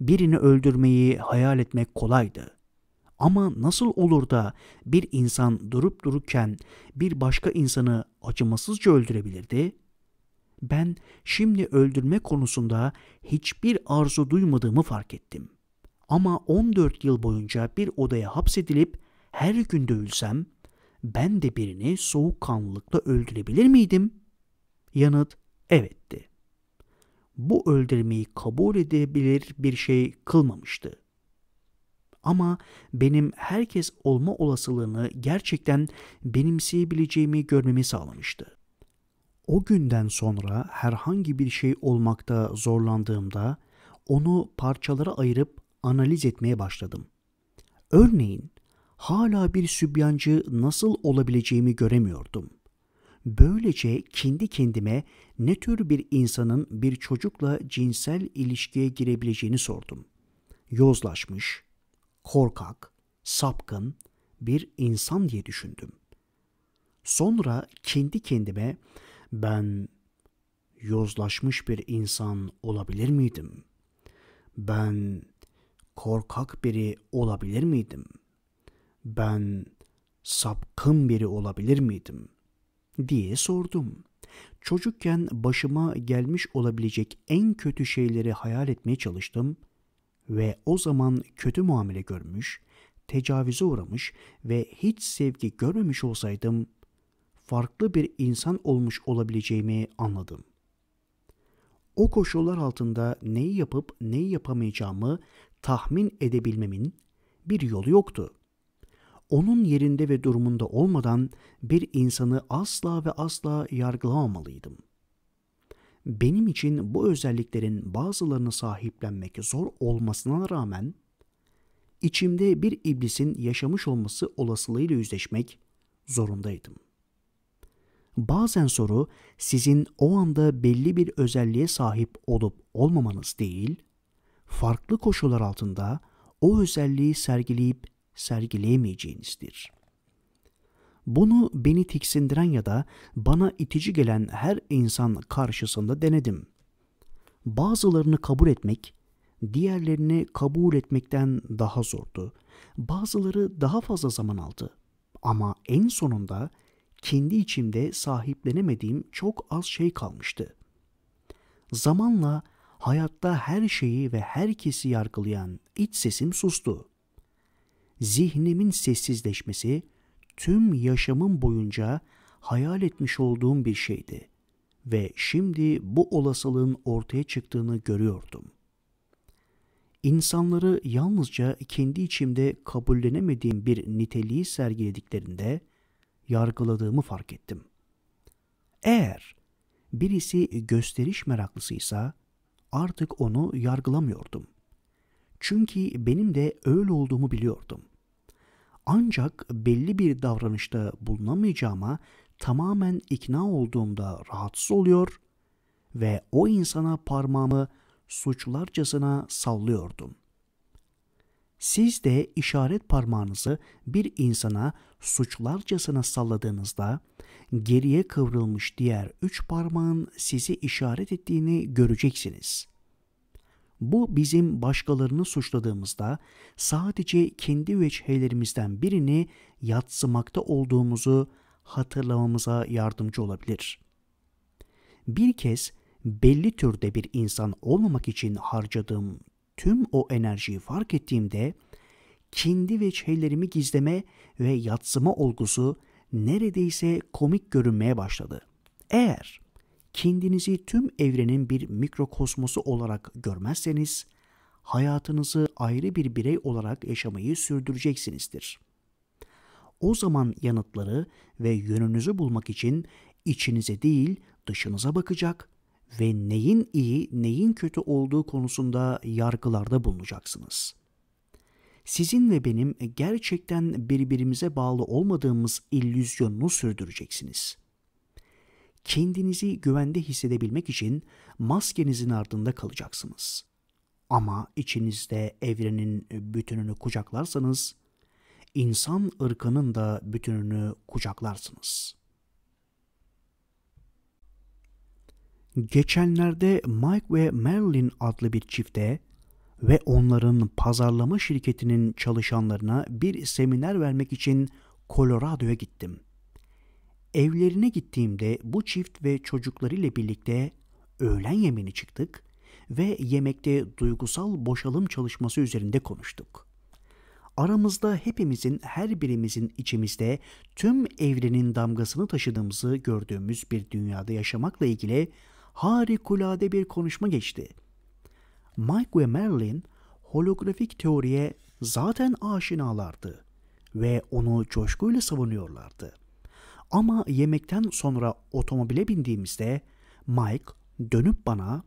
birini öldürmeyi hayal etmek kolaydı. Ama nasıl olur da bir insan durup dururken bir başka insanı acımasızca öldürebilirdi? Ben şimdi öldürme konusunda hiçbir arzu duymadığımı fark ettim. Ama 14 yıl boyunca bir odaya hapsedilip her gün dövülsem ben de birini soğukkanlılıkla öldürebilir miydim? Yanıt evetti bu öldürmeyi kabul edebilir bir şey kılmamıştı. Ama benim herkes olma olasılığını gerçekten benimseyebileceğimi görmemi sağlamıştı. O günden sonra herhangi bir şey olmakta zorlandığımda onu parçalara ayırıp analiz etmeye başladım. Örneğin hala bir sübyancı nasıl olabileceğimi göremiyordum. Böylece kendi kendime ne tür bir insanın bir çocukla cinsel ilişkiye girebileceğini sordum. Yozlaşmış, korkak, sapkın bir insan diye düşündüm. Sonra kendi kendime ben yozlaşmış bir insan olabilir miydim? Ben korkak biri olabilir miydim? Ben sapkın biri olabilir miydim?'' diye sordum. Çocukken başıma gelmiş olabilecek en kötü şeyleri hayal etmeye çalıştım ve o zaman kötü muamele görmüş, tecavüze uğramış ve hiç sevgi görmemiş olsaydım farklı bir insan olmuş olabileceğimi anladım. O koşullar altında neyi yapıp neyi yapamayacağımı tahmin edebilmemin bir yolu yoktu onun yerinde ve durumunda olmadan bir insanı asla ve asla yargılamamalıydım. Benim için bu özelliklerin bazılarını sahiplenmek zor olmasına rağmen, içimde bir iblisin yaşamış olması olasılığıyla yüzleşmek zorundaydım. Bazen soru sizin o anda belli bir özelliğe sahip olup olmamanız değil, farklı koşullar altında o özelliği sergileyip sergileyemeyeceğinizdir. Bunu beni tiksindiren ya da bana itici gelen her insan karşısında denedim. Bazılarını kabul etmek, diğerlerini kabul etmekten daha zordu. Bazıları daha fazla zaman aldı. Ama en sonunda kendi içimde sahiplenemediğim çok az şey kalmıştı. Zamanla hayatta her şeyi ve herkesi yargılayan iç sesim sustu zihnimin sessizleşmesi tüm yaşamım boyunca hayal etmiş olduğum bir şeydi ve şimdi bu olasılığın ortaya çıktığını görüyordum. İnsanları yalnızca kendi içimde kabullenemediğim bir niteliği sergilediklerinde yargıladığımı fark ettim. Eğer birisi gösteriş meraklısıysa artık onu yargılamıyordum. Çünkü benim de öyle olduğumu biliyordum. Ancak belli bir davranışta bulunamayacağıma tamamen ikna olduğumda rahatsız oluyor ve o insana parmağımı suçlarcasına sallıyordum. Siz de işaret parmağınızı bir insana suçlarcasına salladığınızda geriye kıvrılmış diğer üç parmağın sizi işaret ettiğini göreceksiniz. Bu bizim başkalarını suçladığımızda sadece kendi veçhelerimizden birini yatsımakta olduğumuzu hatırlamamıza yardımcı olabilir. Bir kez belli türde bir insan olmamak için harcadığım tüm o enerjiyi fark ettiğimde kendi veçhelerimi gizleme ve yatsıma olgusu neredeyse komik görünmeye başladı. Eğer kendinizi tüm evrenin bir mikrokosmosu olarak görmezseniz, hayatınızı ayrı bir birey olarak yaşamayı sürdüreceksinizdir. O zaman yanıtları ve yönünüzü bulmak için içinize değil dışınıza bakacak ve neyin iyi neyin kötü olduğu konusunda yargılarda bulunacaksınız. Sizin ve benim gerçekten birbirimize bağlı olmadığımız illüzyonunu sürdüreceksiniz.'' kendinizi güvende hissedebilmek için maskenizin ardında kalacaksınız. Ama içinizde evrenin bütününü kucaklarsanız, insan ırkının da bütününü kucaklarsınız. Geçenlerde Mike ve Marilyn adlı bir çifte ve onların pazarlama şirketinin çalışanlarına bir seminer vermek için Colorado'ya gittim.'' Evlerine gittiğimde bu çift ve çocuklarıyla birlikte öğlen yemeğini çıktık ve yemekte duygusal boşalım çalışması üzerinde konuştuk. Aramızda hepimizin her birimizin içimizde tüm evrenin damgasını taşıdığımızı gördüğümüz bir dünyada yaşamakla ilgili harikulade bir konuşma geçti. Mike ve Marilyn holografik teoriye zaten aşinalardı ve onu coşkuyla savunuyorlardı. Ama yemekten sonra otomobile bindiğimizde Mike dönüp bana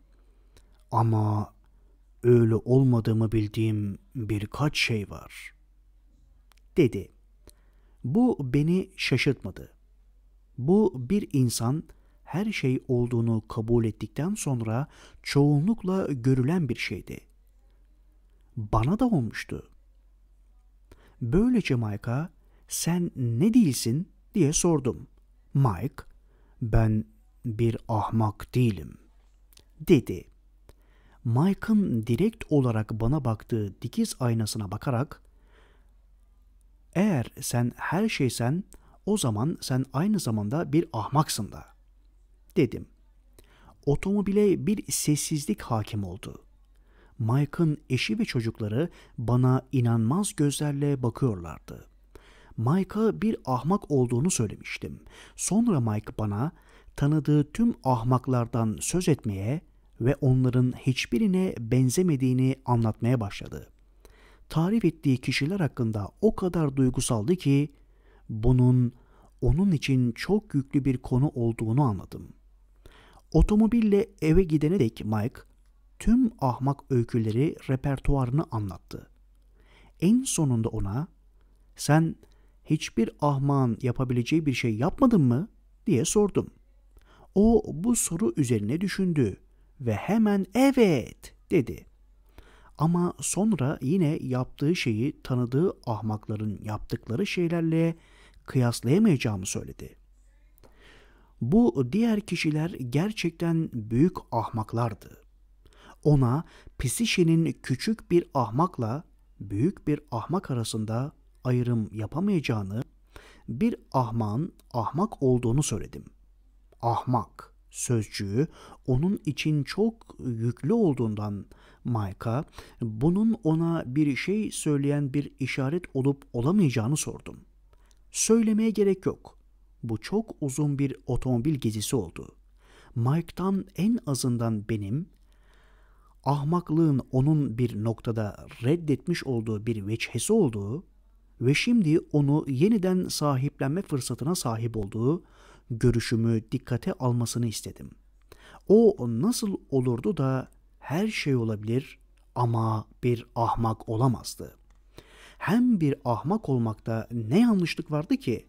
ama öyle olmadığımı bildiğim birkaç şey var dedi. Bu beni şaşırtmadı. Bu bir insan her şey olduğunu kabul ettikten sonra çoğunlukla görülen bir şeydi. Bana da olmuştu. Böylece Mike'a sen ne değilsin diye sordum. Mike, ben bir ahmak değilim, dedi. Mike'ın direkt olarak bana baktığı dikiz aynasına bakarak, eğer sen her şeysen, o zaman sen aynı zamanda bir ahmaksın da, dedim. Otomobile bir sessizlik hakim oldu. Mike'ın eşi ve çocukları bana inanmaz gözlerle bakıyorlardı.'' Mike'a bir ahmak olduğunu söylemiştim. Sonra Mike bana tanıdığı tüm ahmaklardan söz etmeye ve onların hiçbirine benzemediğini anlatmaya başladı. Tarif ettiği kişiler hakkında o kadar duygusaldı ki bunun onun için çok yüklü bir konu olduğunu anladım. Otomobille eve gidene dek Mike tüm ahmak öyküleri repertuarını anlattı. En sonunda ona sen hiçbir ahman yapabileceği bir şey yapmadın mı diye sordum. O bu soru üzerine düşündü ve hemen evet dedi. Ama sonra yine yaptığı şeyi tanıdığı ahmakların yaptıkları şeylerle kıyaslayamayacağımı söyledi. Bu diğer kişiler gerçekten büyük ahmaklardı. Ona Pisişe'nin küçük bir ahmakla büyük bir ahmak arasında ayrım yapamayacağını, bir ahman ahmak olduğunu söyledim. Ahmak sözcüğü onun için çok yüklü olduğundan Mike'a bunun ona bir şey söyleyen bir işaret olup olamayacağını sordum. Söylemeye gerek yok. Bu çok uzun bir otomobil gezisi oldu. Mike'tan en azından benim ahmaklığın onun bir noktada reddetmiş olduğu bir veçhesi olduğu ve şimdi onu yeniden sahiplenme fırsatına sahip olduğu görüşümü dikkate almasını istedim. O nasıl olurdu da her şey olabilir ama bir ahmak olamazdı. Hem bir ahmak olmakta ne yanlışlık vardı ki?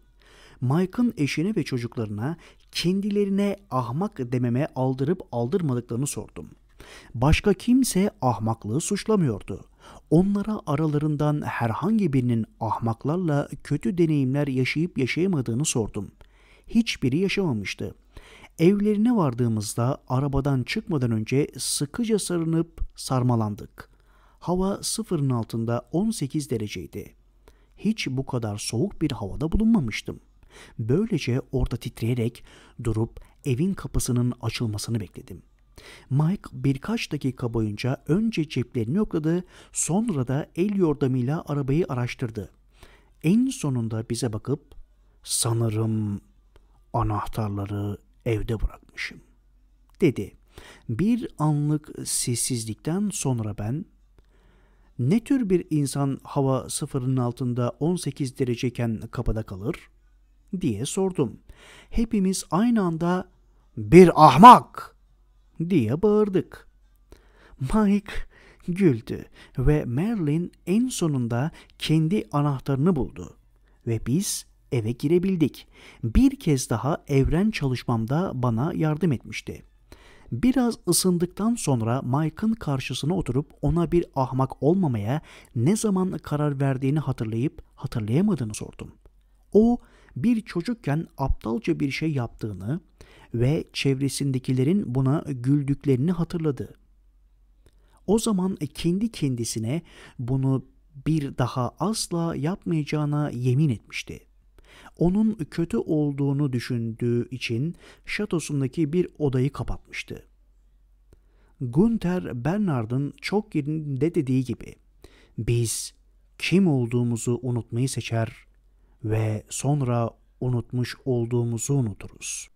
Mike'ın eşine ve çocuklarına kendilerine ahmak dememe aldırıp aldırmadıklarını sordum. Başka kimse ahmaklığı suçlamıyordu onlara aralarından herhangi birinin ahmaklarla kötü deneyimler yaşayıp yaşayamadığını sordum. Hiçbiri yaşamamıştı. Evlerine vardığımızda arabadan çıkmadan önce sıkıca sarınıp sarmalandık. Hava sıfırın altında 18 dereceydi. Hiç bu kadar soğuk bir havada bulunmamıştım. Böylece orada titreyerek durup evin kapısının açılmasını bekledim.'' Mike birkaç dakika boyunca önce ceplerini okladı, sonra da el yordamıyla arabayı araştırdı. En sonunda bize bakıp sanırım anahtarları evde bırakmışım dedi. Bir anlık sessizlikten sonra ben ne tür bir insan hava sıfırın altında 18 dereceken kapıda kalır diye sordum. Hepimiz aynı anda bir ahmak diye bağırdık. Mike güldü ve Merlin en sonunda kendi anahtarını buldu ve biz eve girebildik. Bir kez daha evren çalışmamda bana yardım etmişti. Biraz ısındıktan sonra Mike'ın karşısına oturup ona bir ahmak olmamaya ne zaman karar verdiğini hatırlayıp hatırlayamadığını sordum. O bir çocukken aptalca bir şey yaptığını ve çevresindekilerin buna güldüklerini hatırladı. O zaman kendi kendisine bunu bir daha asla yapmayacağına yemin etmişti. Onun kötü olduğunu düşündüğü için şatosundaki bir odayı kapatmıştı. Gunther Bernard'ın çok yerinde dediği gibi biz kim olduğumuzu unutmayı seçer, ve sonra unutmuş olduğumuzu unuturuz.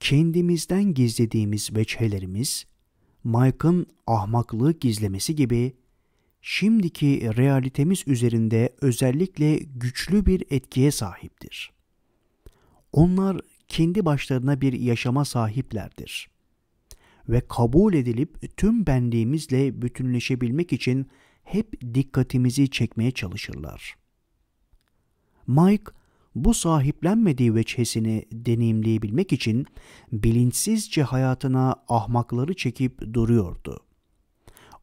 Kendimizden gizlediğimiz veçhelerimiz, Mike'ın ahmaklığı gizlemesi gibi şimdiki realitemiz üzerinde özellikle güçlü bir etkiye sahiptir. Onlar kendi başlarına bir yaşama sahiplerdir ve kabul edilip tüm benliğimizle bütünleşebilmek için hep dikkatimizi çekmeye çalışırlar. Mike bu sahiplenmediği veçhesini deneyimleyebilmek için bilinçsizce hayatına ahmakları çekip duruyordu.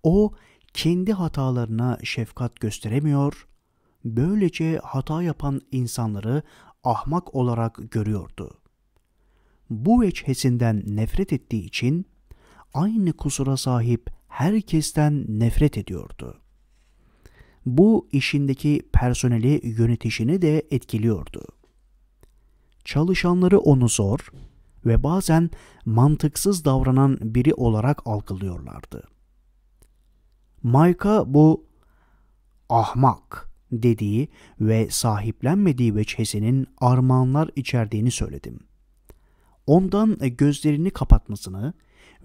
O kendi hatalarına şefkat gösteremiyor, böylece hata yapan insanları ahmak olarak görüyordu. Bu veçhesinden nefret ettiği için aynı kusura sahip herkesten nefret ediyordu bu işindeki personeli yönetişini de etkiliyordu. Çalışanları onu zor ve bazen mantıksız davranan biri olarak algılıyorlardı. Mike'a bu ahmak dediği ve sahiplenmediği veçhesinin armağanlar içerdiğini söyledim. Ondan gözlerini kapatmasını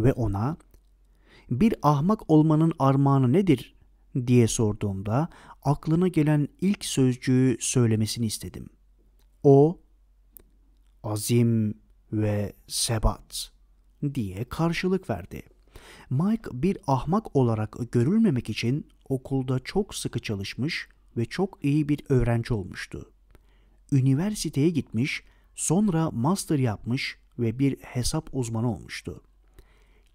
ve ona bir ahmak olmanın armağanı nedir diye sorduğumda aklına gelen ilk sözcüğü söylemesini istedim. O azim ve sebat diye karşılık verdi. Mike bir ahmak olarak görülmemek için okulda çok sıkı çalışmış ve çok iyi bir öğrenci olmuştu. Üniversiteye gitmiş, sonra master yapmış ve bir hesap uzmanı olmuştu.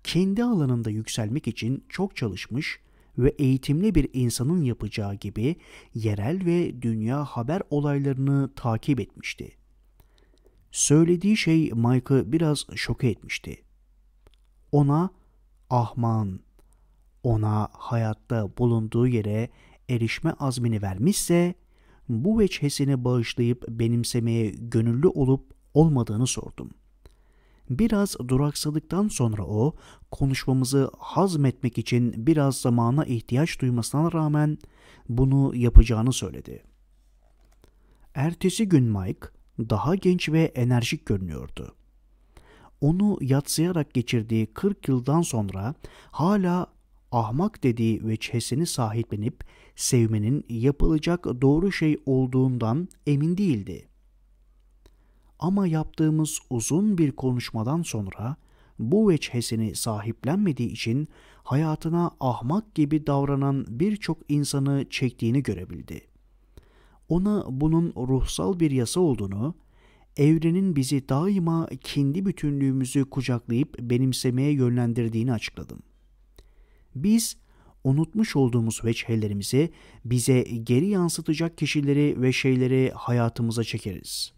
Kendi alanında yükselmek için çok çalışmış ve eğitimli bir insanın yapacağı gibi yerel ve dünya haber olaylarını takip etmişti. Söylediği şey Mike'ı biraz şoke etmişti. Ona ahman, ona hayatta bulunduğu yere erişme azmini vermişse bu veçhesini bağışlayıp benimsemeye gönüllü olup olmadığını sordum.'' Biraz duraksadıktan sonra o, konuşmamızı hazmetmek için biraz zamana ihtiyaç duymasına rağmen bunu yapacağını söyledi. Ertesi gün Mike daha genç ve enerjik görünüyordu. Onu yatsıyarak geçirdiği 40 yıldan sonra hala ahmak dediği veçhesini sahiplenip sevmenin yapılacak doğru şey olduğundan emin değildi. Ama yaptığımız uzun bir konuşmadan sonra bu veçhesini sahiplenmediği için hayatına ahmak gibi davranan birçok insanı çektiğini görebildi. Ona bunun ruhsal bir yasa olduğunu, evrenin bizi daima kendi bütünlüğümüzü kucaklayıp benimsemeye yönlendirdiğini açıkladım. Biz unutmuş olduğumuz veçhelerimizi bize geri yansıtacak kişileri ve şeyleri hayatımıza çekeriz.''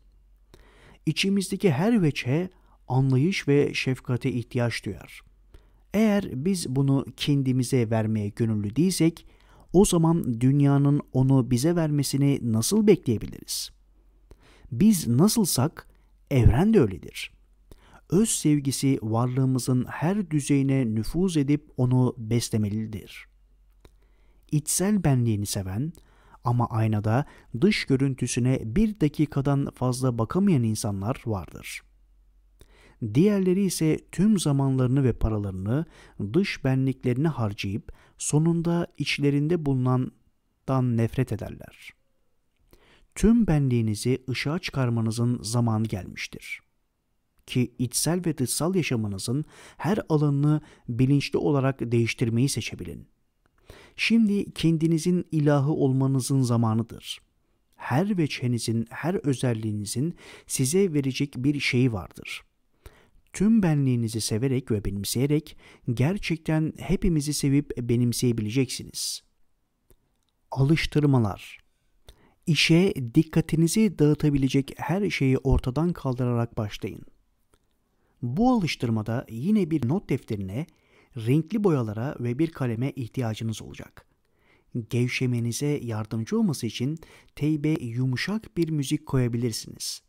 içimizdeki her veçe anlayış ve şefkate ihtiyaç duyar. Eğer biz bunu kendimize vermeye gönüllü değilsek, o zaman dünyanın onu bize vermesini nasıl bekleyebiliriz? Biz nasılsak evren de öyledir. Öz sevgisi varlığımızın her düzeyine nüfuz edip onu beslemelidir. İçsel benliğini seven, ama aynada dış görüntüsüne bir dakikadan fazla bakamayan insanlar vardır. Diğerleri ise tüm zamanlarını ve paralarını dış benliklerine harcayıp sonunda içlerinde bulunandan nefret ederler. Tüm benliğinizi ışığa çıkarmanızın zamanı gelmiştir.'' ki içsel ve dışsal yaşamınızın her alanını bilinçli olarak değiştirmeyi seçebilin. Şimdi kendinizin ilahı olmanızın zamanıdır. Her veçhenizin, her özelliğinizin size verecek bir şeyi vardır. Tüm benliğinizi severek ve benimseyerek gerçekten hepimizi sevip benimseyebileceksiniz. Alıştırmalar İşe dikkatinizi dağıtabilecek her şeyi ortadan kaldırarak başlayın. Bu alıştırmada yine bir not defterine renkli boyalara ve bir kaleme ihtiyacınız olacak. Gevşemenize yardımcı olması için teybe yumuşak bir müzik koyabilirsiniz.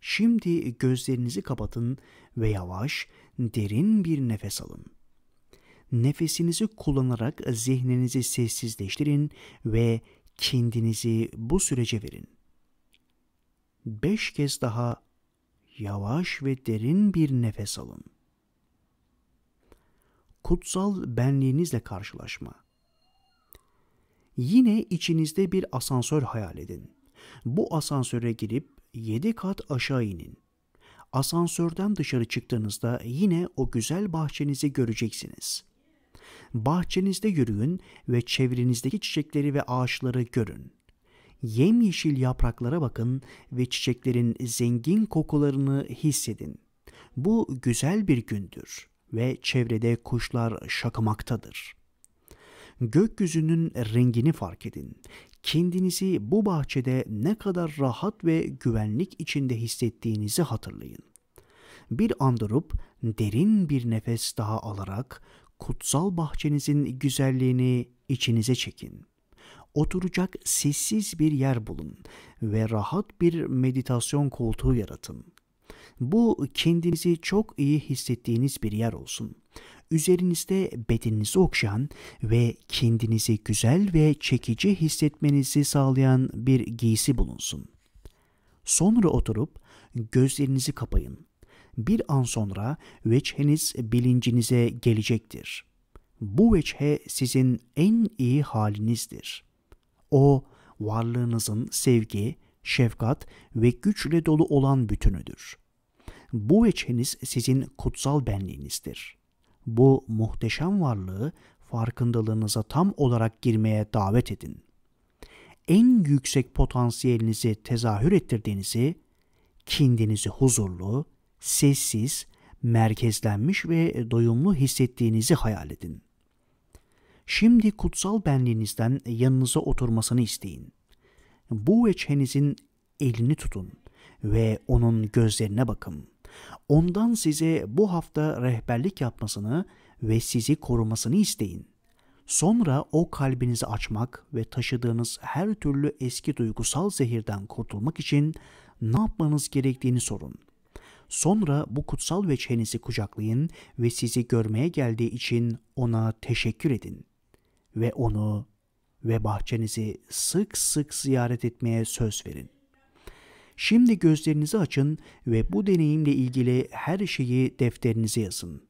Şimdi gözlerinizi kapatın ve yavaş, derin bir nefes alın. Nefesinizi kullanarak zihninizi sessizleştirin ve kendinizi bu sürece verin. Beş kez daha yavaş ve derin bir nefes alın kutsal benliğinizle karşılaşma. Yine içinizde bir asansör hayal edin. Bu asansöre girip 7 kat aşağı inin. Asansörden dışarı çıktığınızda yine o güzel bahçenizi göreceksiniz. Bahçenizde yürüyün ve çevrenizdeki çiçekleri ve ağaçları görün. Yemyeşil yapraklara bakın ve çiçeklerin zengin kokularını hissedin. Bu güzel bir gündür ve çevrede kuşlar şakımaktadır. Gökyüzünün rengini fark edin. Kendinizi bu bahçede ne kadar rahat ve güvenlik içinde hissettiğinizi hatırlayın. Bir an durup derin bir nefes daha alarak kutsal bahçenizin güzelliğini içinize çekin. Oturacak sessiz bir yer bulun ve rahat bir meditasyon koltuğu yaratın. Bu kendinizi çok iyi hissettiğiniz bir yer olsun. Üzerinizde bedeninizi okşayan ve kendinizi güzel ve çekici hissetmenizi sağlayan bir giysi bulunsun. Sonra oturup gözlerinizi kapayın. Bir an sonra veçheniz bilincinize gelecektir. Bu veçhe sizin en iyi halinizdir. O varlığınızın sevgi, şefkat ve güçle dolu olan bütünüdür.'' Bu içiniz sizin kutsal benliğinizdir. Bu muhteşem varlığı farkındalığınıza tam olarak girmeye davet edin. En yüksek potansiyelinizi tezahür ettirdiğinizi, kendinizi huzurlu, sessiz, merkezlenmiş ve doyumlu hissettiğinizi hayal edin. Şimdi kutsal benliğinizden yanınıza oturmasını isteyin. Bu veçhenizin elini tutun ve onun gözlerine bakın. Ondan size bu hafta rehberlik yapmasını ve sizi korumasını isteyin. Sonra o kalbinizi açmak ve taşıdığınız her türlü eski duygusal zehirden kurtulmak için ne yapmanız gerektiğini sorun. Sonra bu kutsal veçenizi kucaklayın ve sizi görmeye geldiği için ona teşekkür edin. Ve onu ve bahçenizi sık sık ziyaret etmeye söz verin. Şimdi gözlerinizi açın ve bu deneyimle ilgili her şeyi defterinize yazın.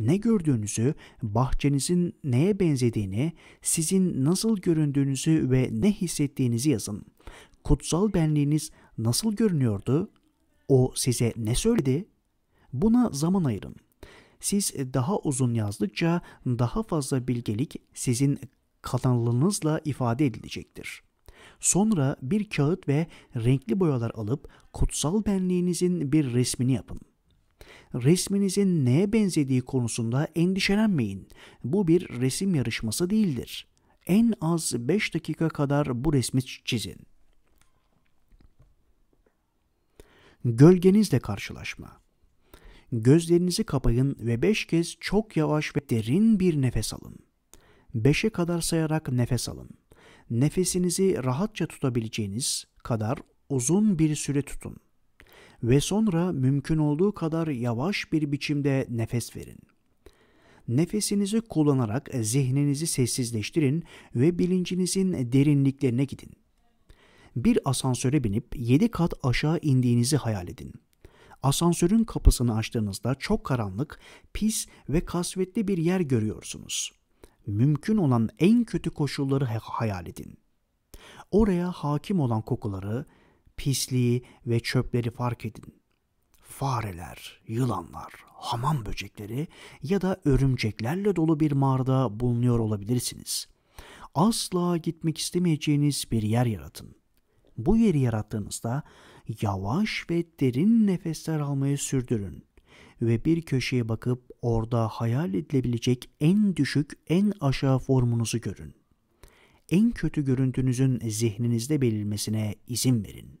Ne gördüğünüzü, bahçenizin neye benzediğini, sizin nasıl göründüğünüzü ve ne hissettiğinizi yazın. Kutsal benliğiniz nasıl görünüyordu? O size ne söyledi? Buna zaman ayırın. Siz daha uzun yazdıkça daha fazla bilgelik sizin kanalınızla ifade edilecektir. Sonra bir kağıt ve renkli boyalar alıp kutsal benliğinizin bir resmini yapın. Resminizin neye benzediği konusunda endişelenmeyin. Bu bir resim yarışması değildir. En az 5 dakika kadar bu resmi çizin. Gölgenizle karşılaşma. Gözlerinizi kapayın ve 5 kez çok yavaş ve derin bir nefes alın. 5'e kadar sayarak nefes alın nefesinizi rahatça tutabileceğiniz kadar uzun bir süre tutun ve sonra mümkün olduğu kadar yavaş bir biçimde nefes verin. Nefesinizi kullanarak zihninizi sessizleştirin ve bilincinizin derinliklerine gidin. Bir asansöre binip 7 kat aşağı indiğinizi hayal edin. Asansörün kapısını açtığınızda çok karanlık, pis ve kasvetli bir yer görüyorsunuz mümkün olan en kötü koşulları hayal edin. Oraya hakim olan kokuları, pisliği ve çöpleri fark edin. Fareler, yılanlar, hamam böcekleri ya da örümceklerle dolu bir mağarada bulunuyor olabilirsiniz. Asla gitmek istemeyeceğiniz bir yer yaratın. Bu yeri yarattığınızda yavaş ve derin nefesler almayı sürdürün ve bir köşeye bakıp orada hayal edilebilecek en düşük, en aşağı formunuzu görün. En kötü görüntünüzün zihninizde belirmesine izin verin.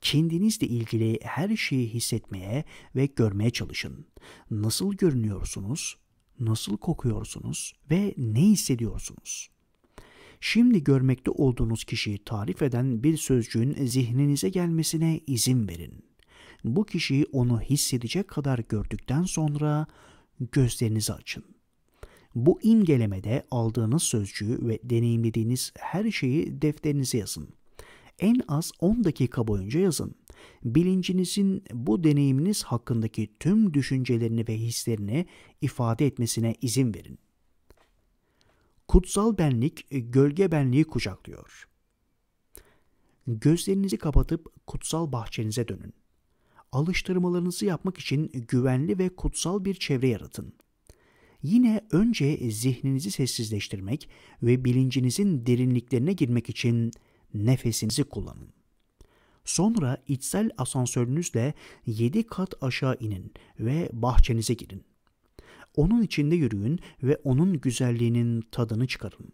Kendinizle ilgili her şeyi hissetmeye ve görmeye çalışın. Nasıl görünüyorsunuz? Nasıl kokuyorsunuz ve ne hissediyorsunuz? Şimdi görmekte olduğunuz kişiyi tarif eden bir sözcüğün zihninize gelmesine izin verin. Bu kişiyi onu hissedecek kadar gördükten sonra gözlerinizi açın. Bu imgelemede aldığınız sözcüğü ve deneyimlediğiniz her şeyi defterinize yazın. En az 10 dakika boyunca yazın. Bilincinizin bu deneyiminiz hakkındaki tüm düşüncelerini ve hislerini ifade etmesine izin verin. Kutsal benlik gölge benliği kucaklıyor. Gözlerinizi kapatıp kutsal bahçenize dönün alıştırmalarınızı yapmak için güvenli ve kutsal bir çevre yaratın. Yine önce zihninizi sessizleştirmek ve bilincinizin derinliklerine girmek için nefesinizi kullanın. Sonra içsel asansörünüzle 7 kat aşağı inin ve bahçenize girin. Onun içinde yürüyün ve onun güzelliğinin tadını çıkarın.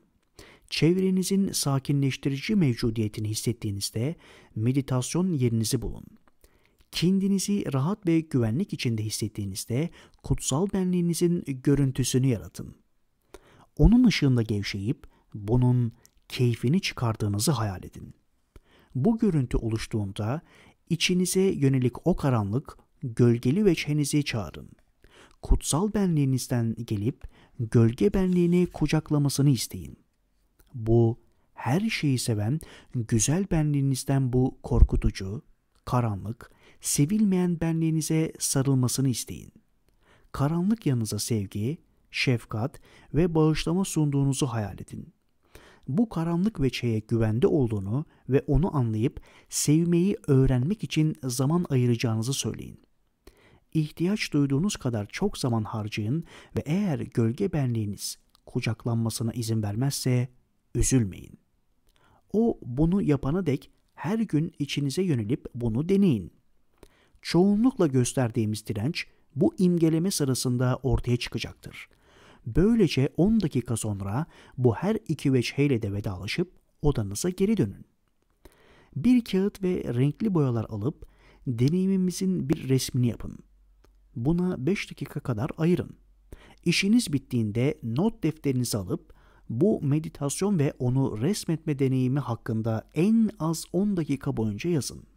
Çevrenizin sakinleştirici mevcudiyetini hissettiğinizde meditasyon yerinizi bulun.'' Kendinizi rahat ve güvenlik içinde hissettiğinizde kutsal benliğinizin görüntüsünü yaratın. Onun ışığında gevşeyip bunun keyfini çıkardığınızı hayal edin. Bu görüntü oluştuğunda içinize yönelik o karanlık gölgeli veçhenizi çağırın. Kutsal benliğinizden gelip gölge benliğini kucaklamasını isteyin. Bu her şeyi seven güzel benliğinizden bu korkutucu, karanlık sevilmeyen benliğinize sarılmasını isteyin. Karanlık yanınıza sevgi, şefkat ve bağışlama sunduğunuzu hayal edin. Bu karanlık veçeye güvende olduğunu ve onu anlayıp sevmeyi öğrenmek için zaman ayıracağınızı söyleyin. İhtiyaç duyduğunuz kadar çok zaman harcayın ve eğer gölge benliğiniz kucaklanmasına izin vermezse üzülmeyin. O bunu yapana dek her gün içinize yönelip bunu deneyin çoğunlukla gösterdiğimiz direnç bu imgeleme sırasında ortaya çıkacaktır. Böylece 10 dakika sonra bu her iki veçheyle de vedalaşıp odanıza geri dönün. Bir kağıt ve renkli boyalar alıp deneyimimizin bir resmini yapın. Buna 5 dakika kadar ayırın. İşiniz bittiğinde not defterinizi alıp bu meditasyon ve onu resmetme deneyimi hakkında en az 10 dakika boyunca yazın.